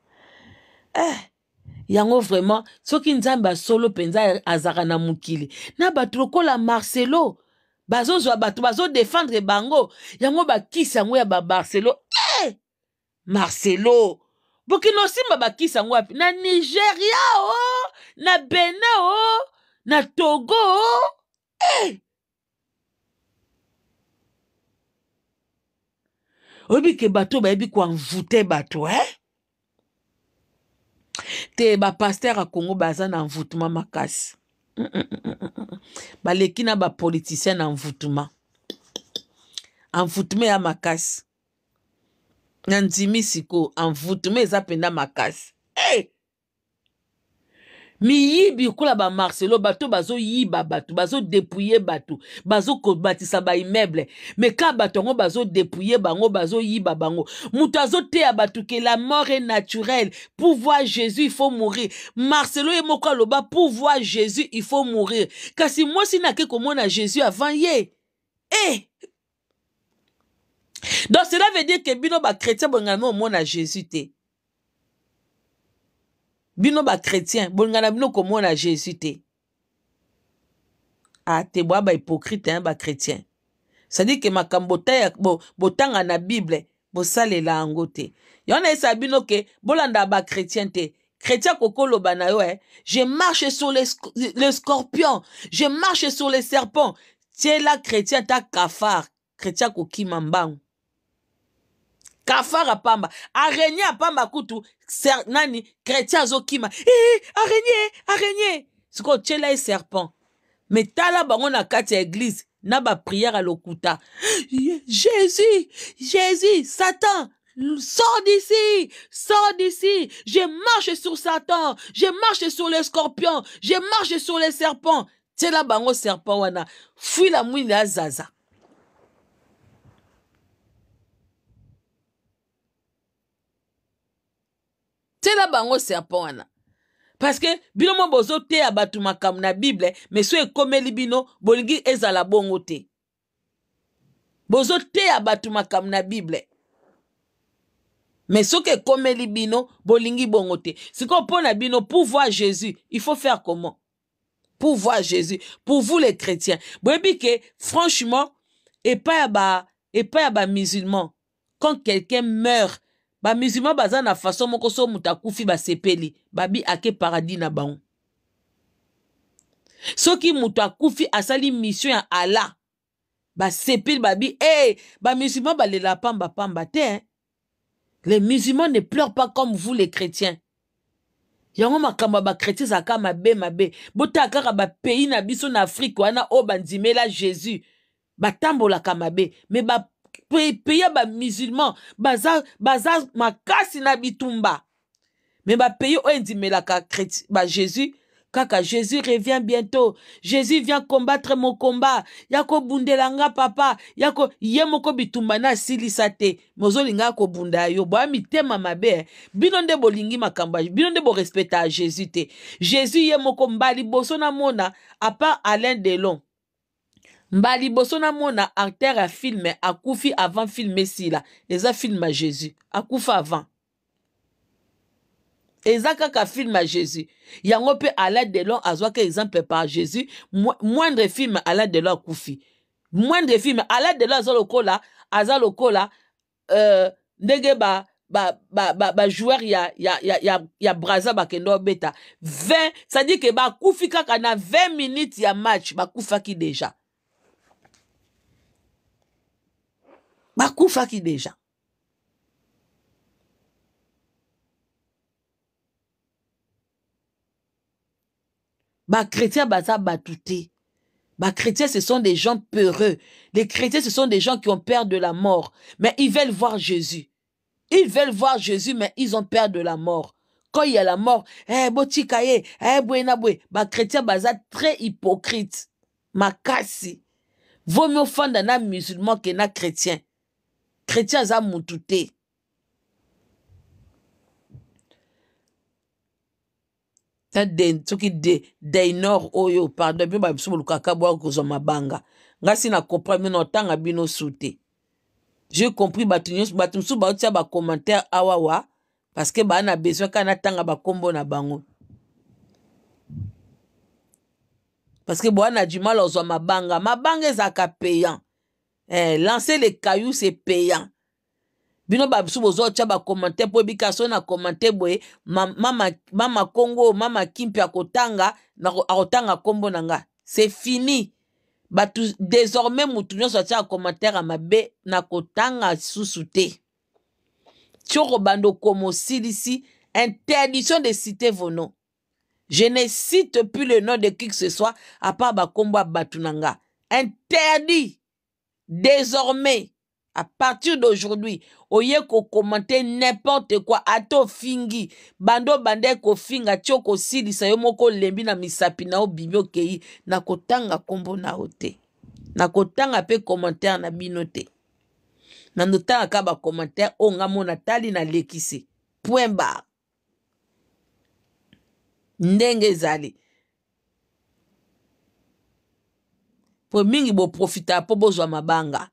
eh yango vraiment soki nzambe asolo mpenza azalaka na mokili na bato lokola marcelo bazozwa bato bazodefendre bango yango bakisi yango ya bamarcelo eh marcelo bokina osimba bakisi yango wapi na nigeria o oh! na benin o oh! na togo o oh! eh oyebi ke bato bayebi koanvute bato eh te bapaster ya kongo baza na mvutuma makasi mm mm, mm, mm -mm. baleki na bapolitisien na mvutuma envoûtement ya makasi na ndimi sikoyo envoûtement eza mpenza makasi hey! miyibi kola ba Marcelo bato bazo bazoyiba bato bazodepouiller bato ba immeuble. Mais ka bato bazo dépouiller bango bazo yiba bango Mutazo te abatu ke la mort est naturelle pour voir jésus il faut mourir marcelo et moko loba, pour voir jésus il faut mourir kasi ke ko na jésus avant ye Eh. donc cela veut dire ke bino chrétien bongana me mona jésus te bino ba bon ngana bino komona jésus te ateboya ah, hein, chrétien. Ça dit que ke makambo botanga na bible bosalela yango la yango na yesala bino ke bolanda chrétien, te chrétien kokolo na yo eh? je marche sur les le scorpion je marche sur serpents serpent la chrétien ta kafar chrétien kokima kafara pamba araigne Pamba kutu ser, nani chrétien araignée, e, araigne araigne S'ko chela serpents. serpent Mais tala bango na kati quatre églises, prière à l'okuta. jésus jésus satan Sors d'ici, sors d'ici. Je marche sur Satan, je marche sur les scorpions, je marche sur les serpents. C'est là, bango serpent wana. Fuis la mouille à Zaza. tiela bango serpent wana que bino mo bozoteya bato ma na bible mais so comme bino bolingi ezala bongo te bozoteya bato ma na bible mais soki comme bino bolingi bongo te Siko mpo na bino pour voir jésus il faut faire comment pour voir jésus pour vous les chrétiens voyez que, franchement il n'y ba pas de musulman, quand quelqu'un meurt bamizima baza na faso moko so moto akufi basepeli babi ake paradis na bango soki moto akufi asali mission ya ala basepeli babi e hey, bamizima balela pambapamba te les musulmans ne pleurent pas comme vous les chrétiens yango makambo ya bakrétien ezalaka mabe mabe botala kaka bapeyi na biso na afrike wana oyo oh, bandimela jésus batambolaka mabe me ba pays ya bamusulman baza, baza makasi na bitumba me bapays oyo endimelaka bajésus kaka jésus revient bientôt jésus vient combattre mon combat ya kobundela nga papa yako ye moko bitumba na asilisa te mozolinga kobunda yo boya mitema mabe eh. bino nde bolingi makambo bino nde borespecta ya jésus te jésus ye moko mbali boso namona apart alain delon mbala liboso namona acteur ya filme akufi avant filme esila eza filme ya jésus akufi avant eza kaka filme ya jésus yango mpe alain delon azwaki exemple par jésus moindre filme alain delon akufi moindre filme alain delon aza lokola aza lokola euh, ndenge ba bajoueur ba, ba, ya, ya, ya, ya, ya braza bakende obeta 20 cetadire ke bakufi kaka na 20 minutes ya match bakufaki deja Bah, deja ba baza bato Bah, chrétiens, ce sont des gens peureux. Les chrétiens, ce sont des gens qui ont peur de la mort. Mais ils veulent voir Jésus. Ils veulent voir Jésus, mais ils ont peur de la mort. Quand il y a la mort, eh, botikaye, eh, bouenaboué. Bah, chrétien, baza très hypocrite. Makasi. Vaut mieux fondre un musulman qu'un chrétien. chrétien aza motu te ta de soki de dainor oyo pardon bino babiso bolukaka bwa kozwa mabanga ngasi na comprendre mino otanga bino su te j'ai compris bato nyonso bato mosusu baotia bacommentaire awawa parce que baa na besoin kaka natanga bakombo na bango parce que bwana du mal ozwa mabanga mabanga ezalaka payant Eh, lancer les cailloux c'est payant bino babisu bozo ba bacommentaire mpo so na boy boye mama, mama kongo mama kimpe akotanga akotanga nkombo kombo nanga c'est fini Batu désormais motu nyonso atia à ma be na kotanga susute te robando komo okoma interdiction de citer vos noms je ne cite plus le nom de qui que ce soit à part ba kombo ba interdit Désormais, à partir d'aujourd'hui, oye ko commenter n'importe quoi ato fingi bando bande ko finga tio ko silisa yo moko lembi na misapi na obimi okei na kotanga kombo na yo te na kotanga mpe commentaire na bino te na ndotanga kaka bacommentaire oyo nga mona tali nalekisi point bar ndenge ezali mpo mingi boprofita mpo bozwa mabanga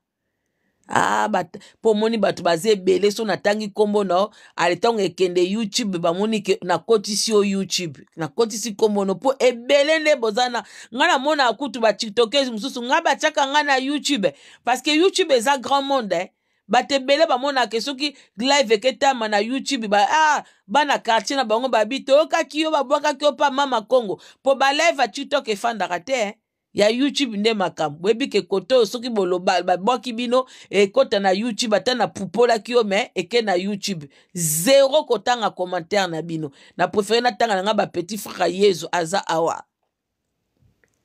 ah, bat, mpo omoni bato baza ebele so natangi nkombo no ale ntango ekende youtube bamoni ke nakotisi o youtube nakotisi nkombo no mpo ebele nde boza na ngai namona akutu batiktokese mosusu ngai batiaka ngai na youtube parceke youtube eza grand monde eh? bato ebele bamonaka soki live eketama na youtube ba, ah, bana quartier na bango babi toyokaki yo babwakaki yo mpa mama congo mpo balive ya tiktok efandaka te eh? ya youtube nde makambo boyebi ke kote oyo soki babwaki bino ekota na youtube ata napupolaki yo me eke na youtube zero kotanga commentaire na bino na préféré natanga nanga bapetit frere yezu aza awa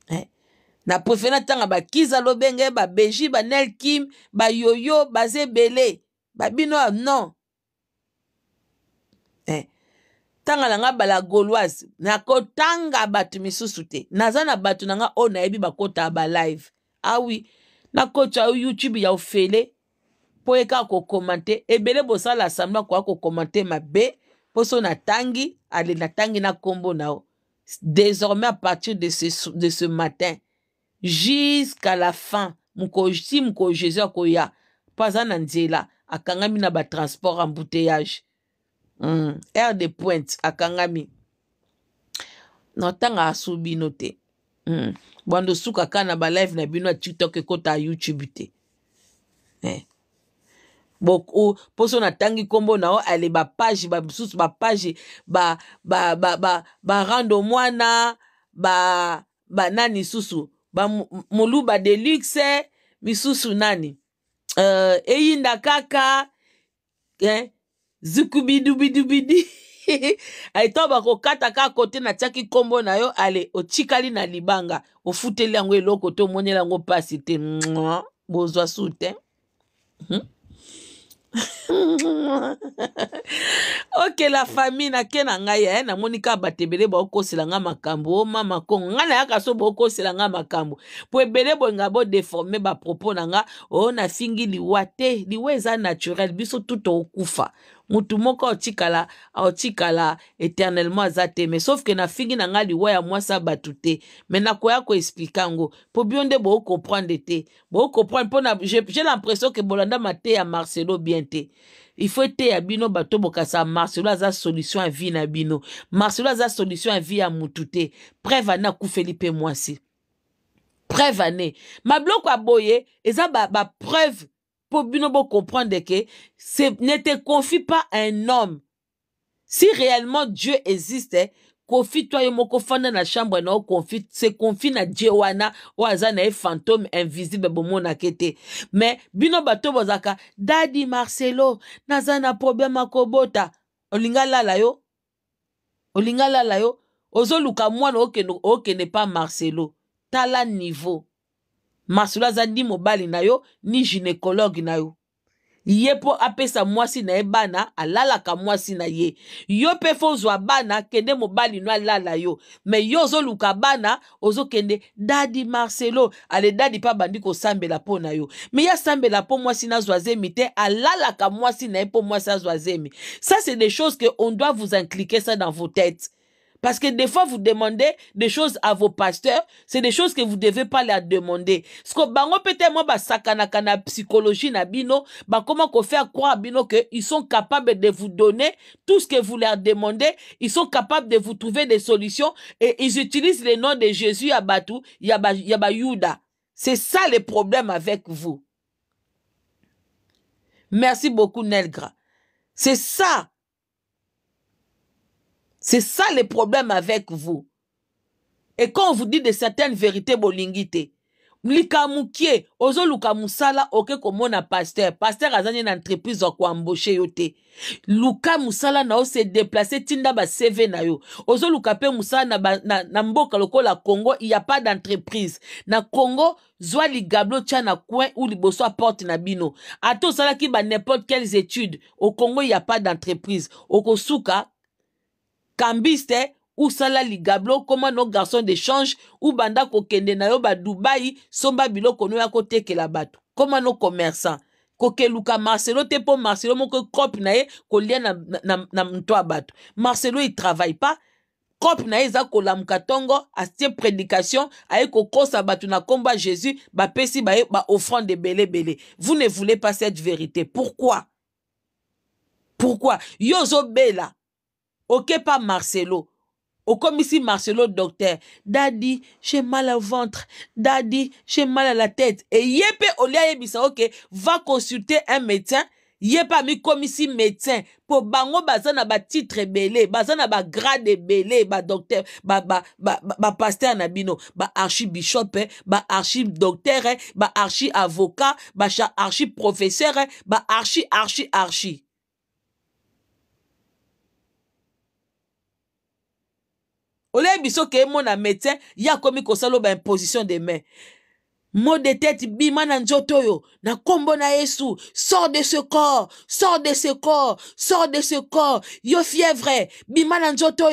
eh? na préféré natanga bakiza lobenge babeji banel kim bayoyo baza ebele babino non eh? kotanga na nga bala gauloise nakotanga bato misusu te naza na bato na nga oyo nayebi bakotaka balive awi ah nakotya youtube ya ofele mpo ye kaka kokomante ebele bosala asambla koya kokomante mabe mpo so natangi ale natangi na nkombo na yo désormais à partir de ce, de ce matin jusqu'à la fin mokosi moko jésus akoya mpo aza na nzela akangami na batransport embouteillage mm. aire de pointe akangami na ntango asu bino te mm. bwando suka kaka na balive na bino ya tiktok ekota youtube te eh. mposo natangi nkombo na o ale bapage bamisusu bapage barando mwana ba, ba nani susu moluba de luxe misusu nani uh, eyinda kaka eh? zukubidubidubidi aita bakokata kaka kote natiaki nkombo na yo ale otikali na libanga ofuteli yango eloko te omonela yango mpasi te bozwa su te hmm? okela okay, fami nake na ngai eh? namoni kaka bato ebele baokosela ngai makambo o oh, mama kongo ngai nayaka so baokosela ngai makambo mpo ebele boyenga bodeforme bapropos na ngai o oh, nafingi liwa te liwa eza naturel biso tu tookufa motu moko aotikala aotikala eternellement aza te me sauf ke nafingi na ngai liwa ya mwasi abatu te me nakoya koexplike yango mpo bino nde bookomprendre te bookomprendre mpona j'ai l'impression ke bolanda mateya marcelo bien te ifo eteya bino bato bokasa marcelo aza solution ya vie na bino marcelo aza solution ya vie ya motu te preve ane akufeli mpe mwasi preuve ane mabiloko ya boye eza bapreuve ba pour comprendre que ce ne te confie pas un homme. Si réellement Dieu existe, confie-toi et moko dans na chambre na confie se confie na Dieu wana o azana e fantôme invisible bomona kete. Mais bino bato bozaka Daddy Marcelo nazana problème Kobota? Olinga lala yo. Olinga lala yo. Ozoluka mwana que n'est pas Marcelo. Tala niveau masolo za ni mobali na yo ni gynécologue na yo ye apesa mwasi na bana Alala mwasi na ye yo mpe fo bana kende mobali no alala yo me yo luka bana kende. dadi marcelo ale dadi bandiko sambe la po na yo me sambe la po mwasi nazwa zemi te alalaka mwasi na epo mwasi Sa ça c'est des choses que on doit vous incliquer ça dans vos têtes parce que des fois, vous demandez des choses à vos pasteurs, c'est des choses que vous devez pas leur demander. Ce que bango peut moi, bah, psychologie na bah, comment qu'on fait croire à bino qu'ils sont capables de vous donner tout ce que vous leur demandez, ils sont capables de vous trouver des solutions et ils utilisent le nom de Jésus à Batou, C'est ça le problème avec vous. Merci beaucoup, Nelgra. C'est ça c'est ça le problème avec vous. Et quand on vous dit de certaines vérités bolingité, mlikamukie ozoluka musala oke komona pasteur pasteur a na entreprise ya koamboshe yote. luka musala na se tinda seve na yo ozoluka pe musala na, ba, na, na mboka la congo a pas d'entreprise na congo zwa li tia na coin ou liboso porte na bino Ato salaki ba nimporte quelles études au congo a pas d'entreprise okosuka kambiste sala ligablo comment nos garçons d'échange ko kende na yo Dubai somba biloko no ya batu comment nos no Koke kokeluka marcelo te po marcelo moko kop na ye lien na, na, na, na mto abatu Marcelo marcelo travaille pas crope na ye eza kolamuka à ses prédication aye kosa batu na ba pesi ba offrand de Belé belé vous ne voulez pas cette vérité pourquoi pourquoi yo Bela pas marcelo ici marcelo docteur Daddy, j'ai mal au ventre Daddy, j'ai mal à la tête Et Et lieu olia ça, Ok, va consulter un médecin ye mi ici médecin Po bango ba ba belé, ba pasteur nabino. Ba ebele eh. Ba na bino eh. Ba archi avocat archi professeur archi archi archi Ole biso na médecin ya ko kosala ba imposition de main Mo de tête bima nan njoto yo. na kombo na yesu sort de ce corps sort de ce corps sort de ce corps yo fièvre bima mana nzoto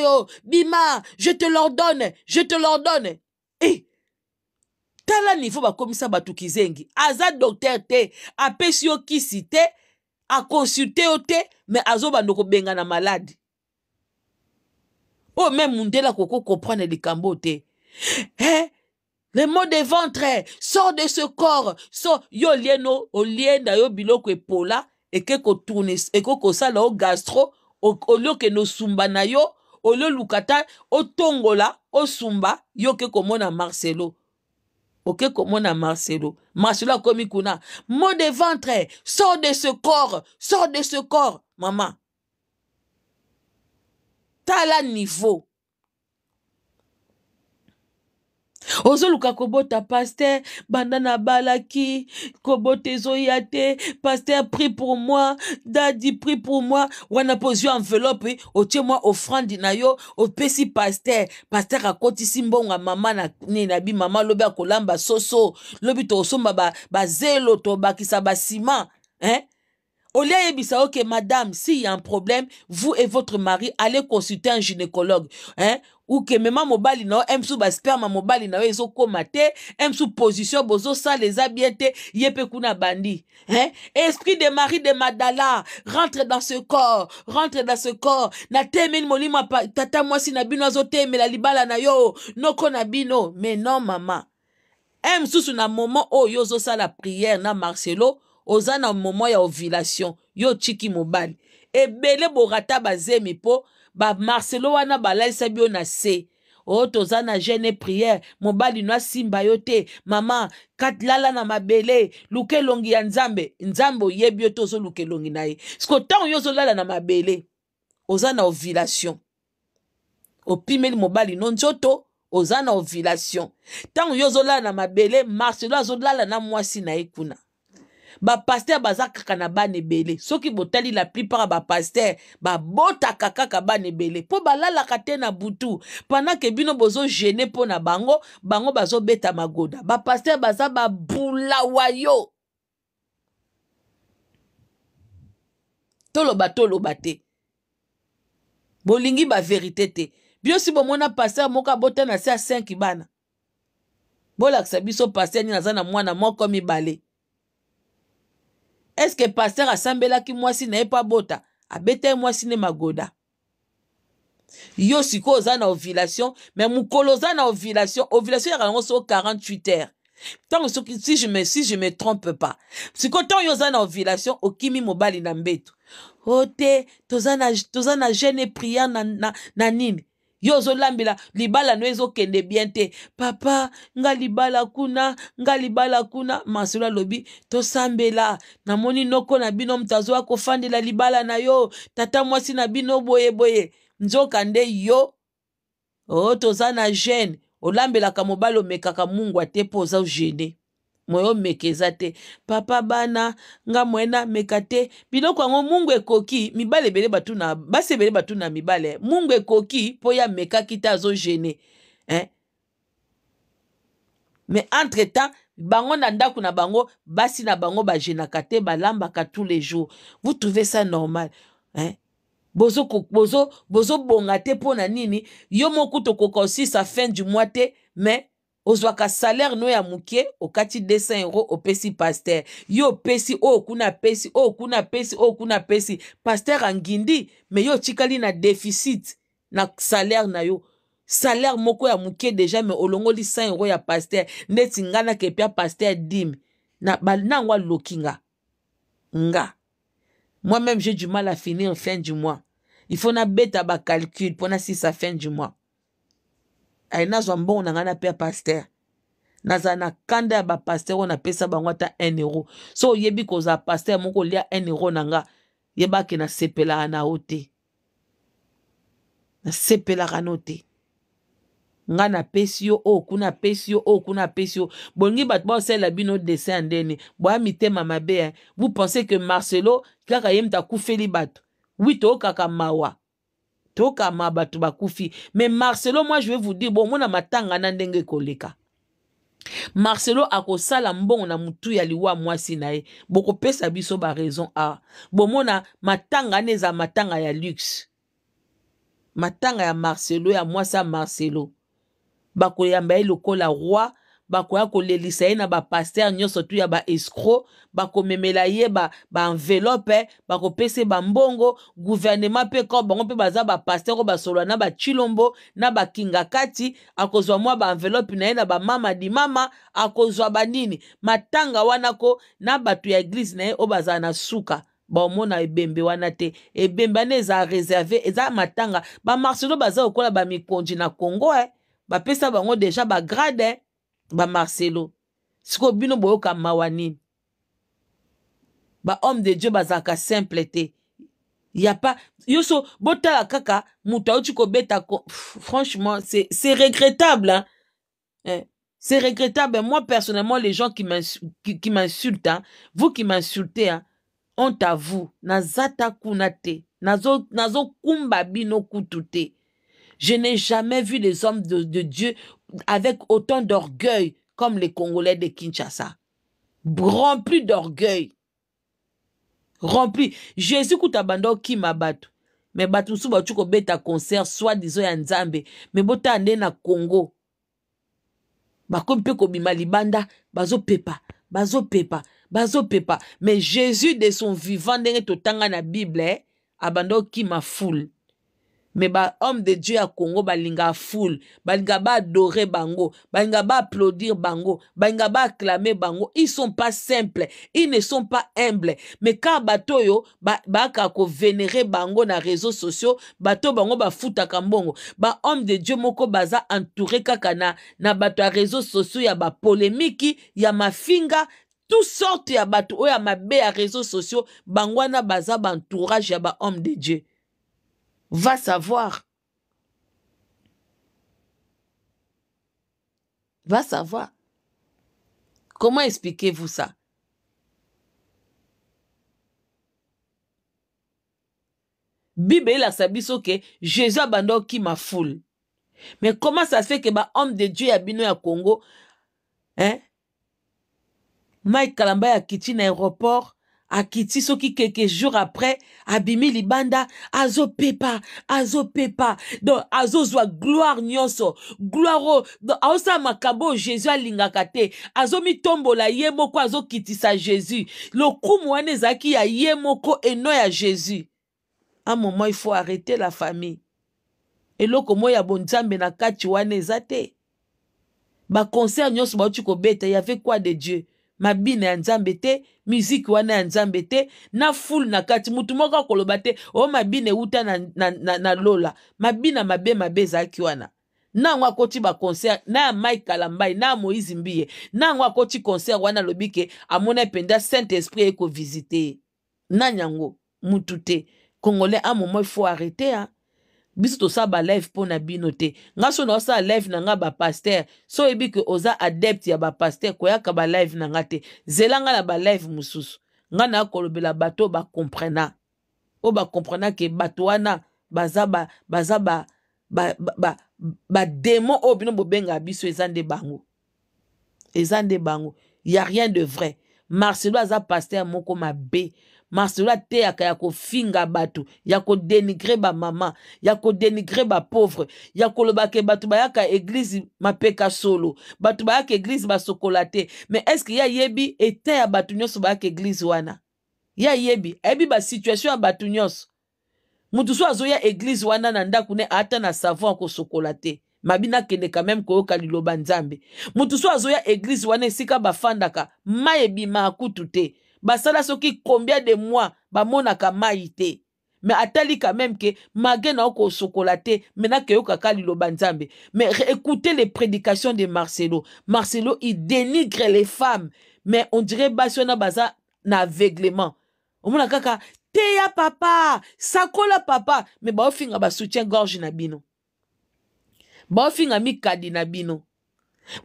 bima je te l'ordonne je te l'ordonne Eh, tala niveau sa bato kizengi aza docteur te apesi yo kisi te mais yo te me benga na maladie même oh, me mundela koko comprenne les Kambote. eh? le mot de ventre sort de ce corps Sort yo olie no lien na yo biloko epola et kotourne koko sala, o gastro ke no sumba na yo lukata, o tongola, o sumba yo ke komona marcelo oke komona marcelo marcelo akomi kuna mot de ventre sort de ce corps sort de ce corps maman. tala niveau ozoluka kobota paster banda nabalaki kobota ezoya te paster pri pour moi dadi pri pour moi wana mpo ozwi enveloppe otie mwa offrande na yo opesi paster paster akotisi mbongo ya mama na nini na bi mama lobi akolamba soso lobi tokosomba bazelo ba tobakisa basima eh? olia yebisa que madame s'il y a un problème vous et votre mari allez consulter un gynécologue hein? que mobali na dit msu mobali na ma, ezokóma te sous position les a bien été bandi hein? esprit de mari, de madala rentre dans ce corps rentre dans ce corps ma pa. tata si na bino la libala na yo noko na bino mais non mama m sous na moment oyo la prière na marcelo oza na momo ya ovulation yo otiki mobali ebele borata bazemi mpo bamarcelo wana balalisa bino na se o oh, toza na jeune priere mobali no asimba yo te mama lala na mabele luka elongi ya nzambe nzambe oyebi yo te ozoluka elongi na ye siko ntango yo ozolala na mabele oza na ovulation opimeli mobali no nzoto oza na ovulation ntango yo ozolala na mabele marcelo azolala na mwasi na ye kuna bapaster baza kaka na bana ebele soki botali la plupart ya bapaster babotaka kaka bana ebele mpo balalaka te na butu pendant ke bino bozogene mpo na bango bango bazobeta magoda bapaster baza babulawa yo toloba toloba te bolingi baverité te biosi bomona paster moko abota na se ya 5 bana bolakisa biso paster nini aza na mwana moko mibale eske que que pasteur na ye mpo pas bota? mwasi ne magoda yo si oza na ovulation Mais mokolo na ovulation ovulation yaka yango 48 heures Tant, si je me, si je me trompe pas sikotan tant yo ovulation okimi mobali nambetu. Ote, oh tozana, tozana j'ene priya jeune yo ozolambela libala no ezokende bien te papa nga libala kuna nga libala kuna masolo alobi tosambela namoni noko na bino moto azoya kofandela libala na yo tata mwasi na bino boyeboye nzoka nde yo o oh, toza na gene olambelaka mobali omekaka mungwa te mpo oza ogene moyo omeka eza te papa bana nga mwena meka te biloko yango mungu ekoki mibale ebele batuna basi ebele batuna mibale mungu ekoki mpo ye amekaki te azogene eh? mais entre temps bango na ndako na bango basi na bango bajenaka te balambaka tous les jours vous trouvez ça normal hein? bozobonga bozo, bozo te mpo na nini yo moko tokoka osisa fin du mois te mais ozwaka salaire no ya moke okati 200 euro opesi paster ye opesi oyo oh, kuna apesi oyo oh, kuna apesi oyo oh, kuna apesi paster angindi me ye otikali na déficit na salaire na yo salaire moko ya moke deja me olongoli 100 euro ya paster ndeti nga nakepia paster dime na banango aloki nga nga moi-même j'ai du mal à finir fin du mois il faut nabeta bacalcule mpo nasilisa fin du mois aye nazwa mbongo na ngai na père paster nazala na kanda ya bapaster oyo napesa bango ata un euro so oyebi kozala paster moko olia un euro na nga yebaki nasepelaka na yo te nasepelaka no te ngai napesi yo oyo kuna apesi yo oyo kuna apesi yo bongi bato baosalela bino dessin ya ndeni boya mitema mabe vous pensez que marcelo kaka ye mutu akufeli bato wi tooyo kaka mawa tokama bato bakufi mais marcelo moi je vais vous dire bomona matanga na ndenge ekoleka marcelo akosala mbongo na motu ya liwa mwasi na ye bokopesa biso baraison a bomona matanga ane eza matanga ya luxe matanga ya marcelo ya mwasi ya marcelo bakoyamba ye lokola roi bakoya kolelisa ye na bapaster nyonso tu ya baescro bakomemela ye baenveloppe ba bakopesa ye bambongo guvernema mpe kor bango mpe baza bapaster oyo basolola na bachilombo na bakinga kati akozwa mwa baenveloppe na ye na bamama dimama akozwa banini matanga wana ko na bato ya eglize na ye oyo bazala na suka baomona ebembe wana te ebembe wana eza réserve eza matanga bamarselo baza kokola bamikonji na congo e eh. bapesa bango deja bagrade eh. bamarcelo sikoyo bino boyoka mawa nini bahomme de dieu bazalaka simple te ya pa yo so botala kaka moto auti kobeta ko, franchement c'est regrettable hein? Eh, c'est regrettable moi personnellement les gens qui m'insultent hein? vous qui m'insultez hein? honte à vous naza ta kuna te nazokumba nazo bino kutu te Je n'ai jamais vu les hommes de, Dieu avec autant d'orgueil comme les Congolais de Kinshasa. Remplis d'orgueil. Rempli. Jésus abandonné qui battu. Mais batu suba chuko beta concert, soit disons en nzambe. Mais bota ande na Congo. Bakomi pe malibanda, bazo pepa, bazo pepa, bazo pepa. Mais Jésus de son vivant, n'est totanga na Bible, abando eh, qui m'a foule. Mais bah, homme de dieu à Congo balinga foule balinga adorer bango balinga applaudir bango balinga acclamer bango ils sont pas simples ils ne sont pas humbles mais quand bato yo, ba ko vénérer bango na réseaux sociaux bato bango kambongo, ba homme de dieu moko baza entouré kakana. na, na bato réseaux sociaux ya polémique, ya mafinga tout sorte ya bato oyo ya mabe à réseaux sociaux bango na baza entourage ya homme de dieu Va savoir. Va savoir. Comment expliquez-vous ça Bible la biso que jésus m'a foule. mais comment ça se fait ma homme de dieu a bino à congo hein? Mike kalamba a quitté aéroport akiti soki quelques jours après abimi libanda pepa, pepa donc zwa gloire nyonso gloire oyo makabo makabo alinga jésus azo mitombo la ye moko sa jésus lo wana ya yemoko moko eno ya jésus un moment il faut arrêter la famille Et lo ya bonzambe na kati wanezate. concern y ba quoi beta kobeta fait quoi de dieu mabina ya nzambe te miziki wana ya nzambe te na fule na kati mutu moko akoloba te o mabina euta na, na, na, na lola mabina mabe mabe ezalaki wana nango akoti baconcert na ya mike kalambai na ya moïse mbiye nango akoti concert wana alobi ke amoni mpenza saint esprit ekovisite nani yango mutu te congolais a moment ifo arrete a biso tosala balive mpo na bino te nga so naosala live na nga bapaster so oyebi ke oza adepte ya bapaster koyaka balive na nga te zela nga na balive mosusu nga na kolobela bato oyo bakomprena oyo bakomprena ke bato wana baza ba, baza ba, ba, ba, ba, bademo oyo bino bobengaka biso eza nde bango eza nde bango ya rien de vrai marcelo aza paster moko mabe masolo ateyaka ya kofinga bato ya kodenigre bamama ya kodenigre bapauvre ya koloba ke bato bayaka eglize mapeka solo bato bayaka eglize basokola te me eske ye ayebi eta ya bato nyonso bayaka eglize wana ye ayebi ayebi basituation ya bato nyonso motu so azoya eglize wana na ndako ne ata na savon akosokola te mabi nakende kameme koyoka liloba nzambe motu so azoya eglize wana esika bafandaka ma ebima akutu te basala soki combien de mois ba monaka maïté mais atali quand même ke magé na ko mena mena kaka liloba nzambe mais écoutez les prédications de marcelo marcelo il dénigre les femmes mais on dirait basona baza na aveuglement kaka kaka ya papa sakola papa mais me ba soutien gorge na bino mi mi na bino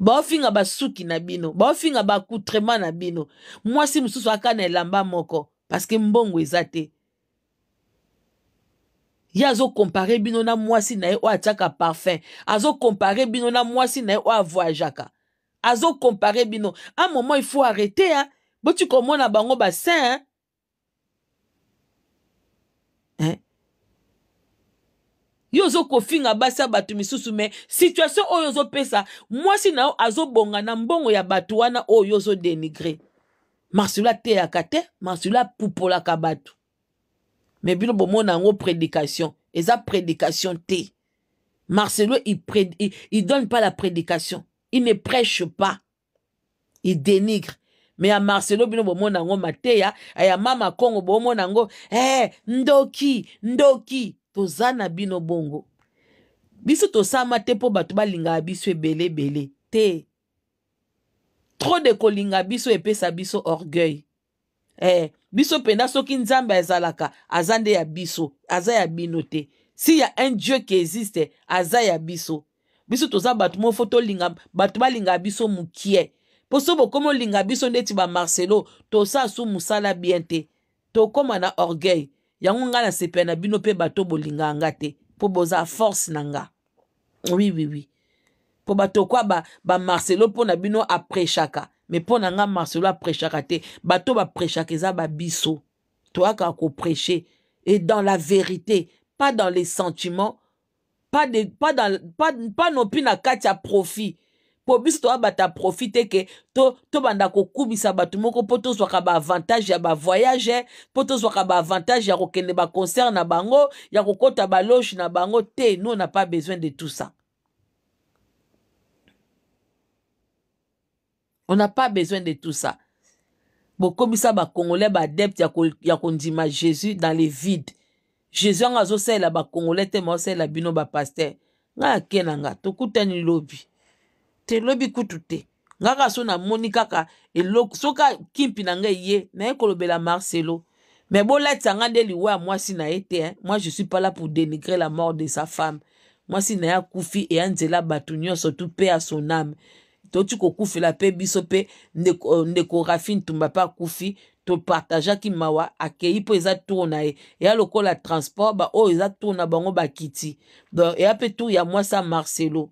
baofinga basuki na bino baofinga bakutrema na bino mwasi mosusu aka na elamba moko parceke mbongo eza te ye azokompare bino na mwasi na ye oyo atiaka parfum azokompare bino na mwasi na ye oyo avoyageaka azokompare bino a moment il faut arrete ya boti komona bango basin hein? Hein? yo ozokofinga basi ya bato misusu me situation oyo ozopesa mwasi na yo azobonga na mbongo ya bato wana oyo yo ozodenigre marsula ateyaka te marsula apupolaka bato me bino bomona yango prédication eza prédication te marcelo il, préd... il, il donne pas la prédication il ne prêche pas il dénigre me ya marcelo bino bomona yango mateya ya mama kongo bomona yango e eh, hey, ndoki ndoki toza na bino bongo biso tosama te mpo bato balingaka biso ebele-ebele te tro de kolinga biso epesa biso orgueil eh, biso mpenza soki nzambe azalaka aza nde ya biso aza ya bino te si ya un dieu qui existe aza ya biso biso toza bato mofo tolinga bato balingaka biso mokie mpo so bokomi olinga biso ndeti bamarcelo tosala su mosala bien te tokóma na orgueil yango ngai pe na bino pe bato bolinga te Po boza force nanga. oui oui oui Po bato kwa ba ba Marcelo na bino aprechaka. me po nanga marcelo apreshaka te bato ba biso. Toa ka ko kopreshe et dans la vérité pas dans les sentiments pas, de, pas, dans, pas, pas non plus na katia profit mpo biso toabata profit eke tobanda to kokumisa bato moko mpo tozwaka baavantage ya bavoyage mpo tozwaka baavantage ya kokende baconcert na bango ya kokɔta baloge na bango te nous na pas besoin de tout ça on n'a pas besoin de tout ça bokomisa bakongolais baadepte ya kondima jésus dans le vide jésus anga azosalela bakongolais te ma osalela bino bapaster ngai ake na nga tokutani lobi te lobi kutu te ngaka so namoni kaka eloko soka kimpi na ngai ye naye kolobela marcelo me bolatisa nga nde liwa ya mwasi na ye te moi je suis pas là pour dénigrer la mort de sa femme mwasi na ye akufi eya nzela bato nyonso tu mpe ya son ame toti kokufela mpe biso mpe ndeko, euh, ndeko rafi ntumba mpe akufi topartageaki mawa akei mpo eza tour na ye eya lokola transport baoyo eza tour na bango bakiti donc eya mpe tour ya mwasi ya marcelo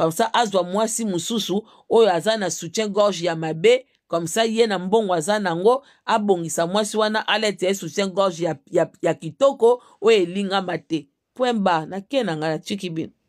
komsa azwa mwasi mosusu oyo aza na soutien gorge ya mabe komsa ye na mbongo aza nango abongisa mwasi wana alete ye soutien gorge ya, ya, ya kitoko oyo elingama te pwemba nakei na ngai natiki bino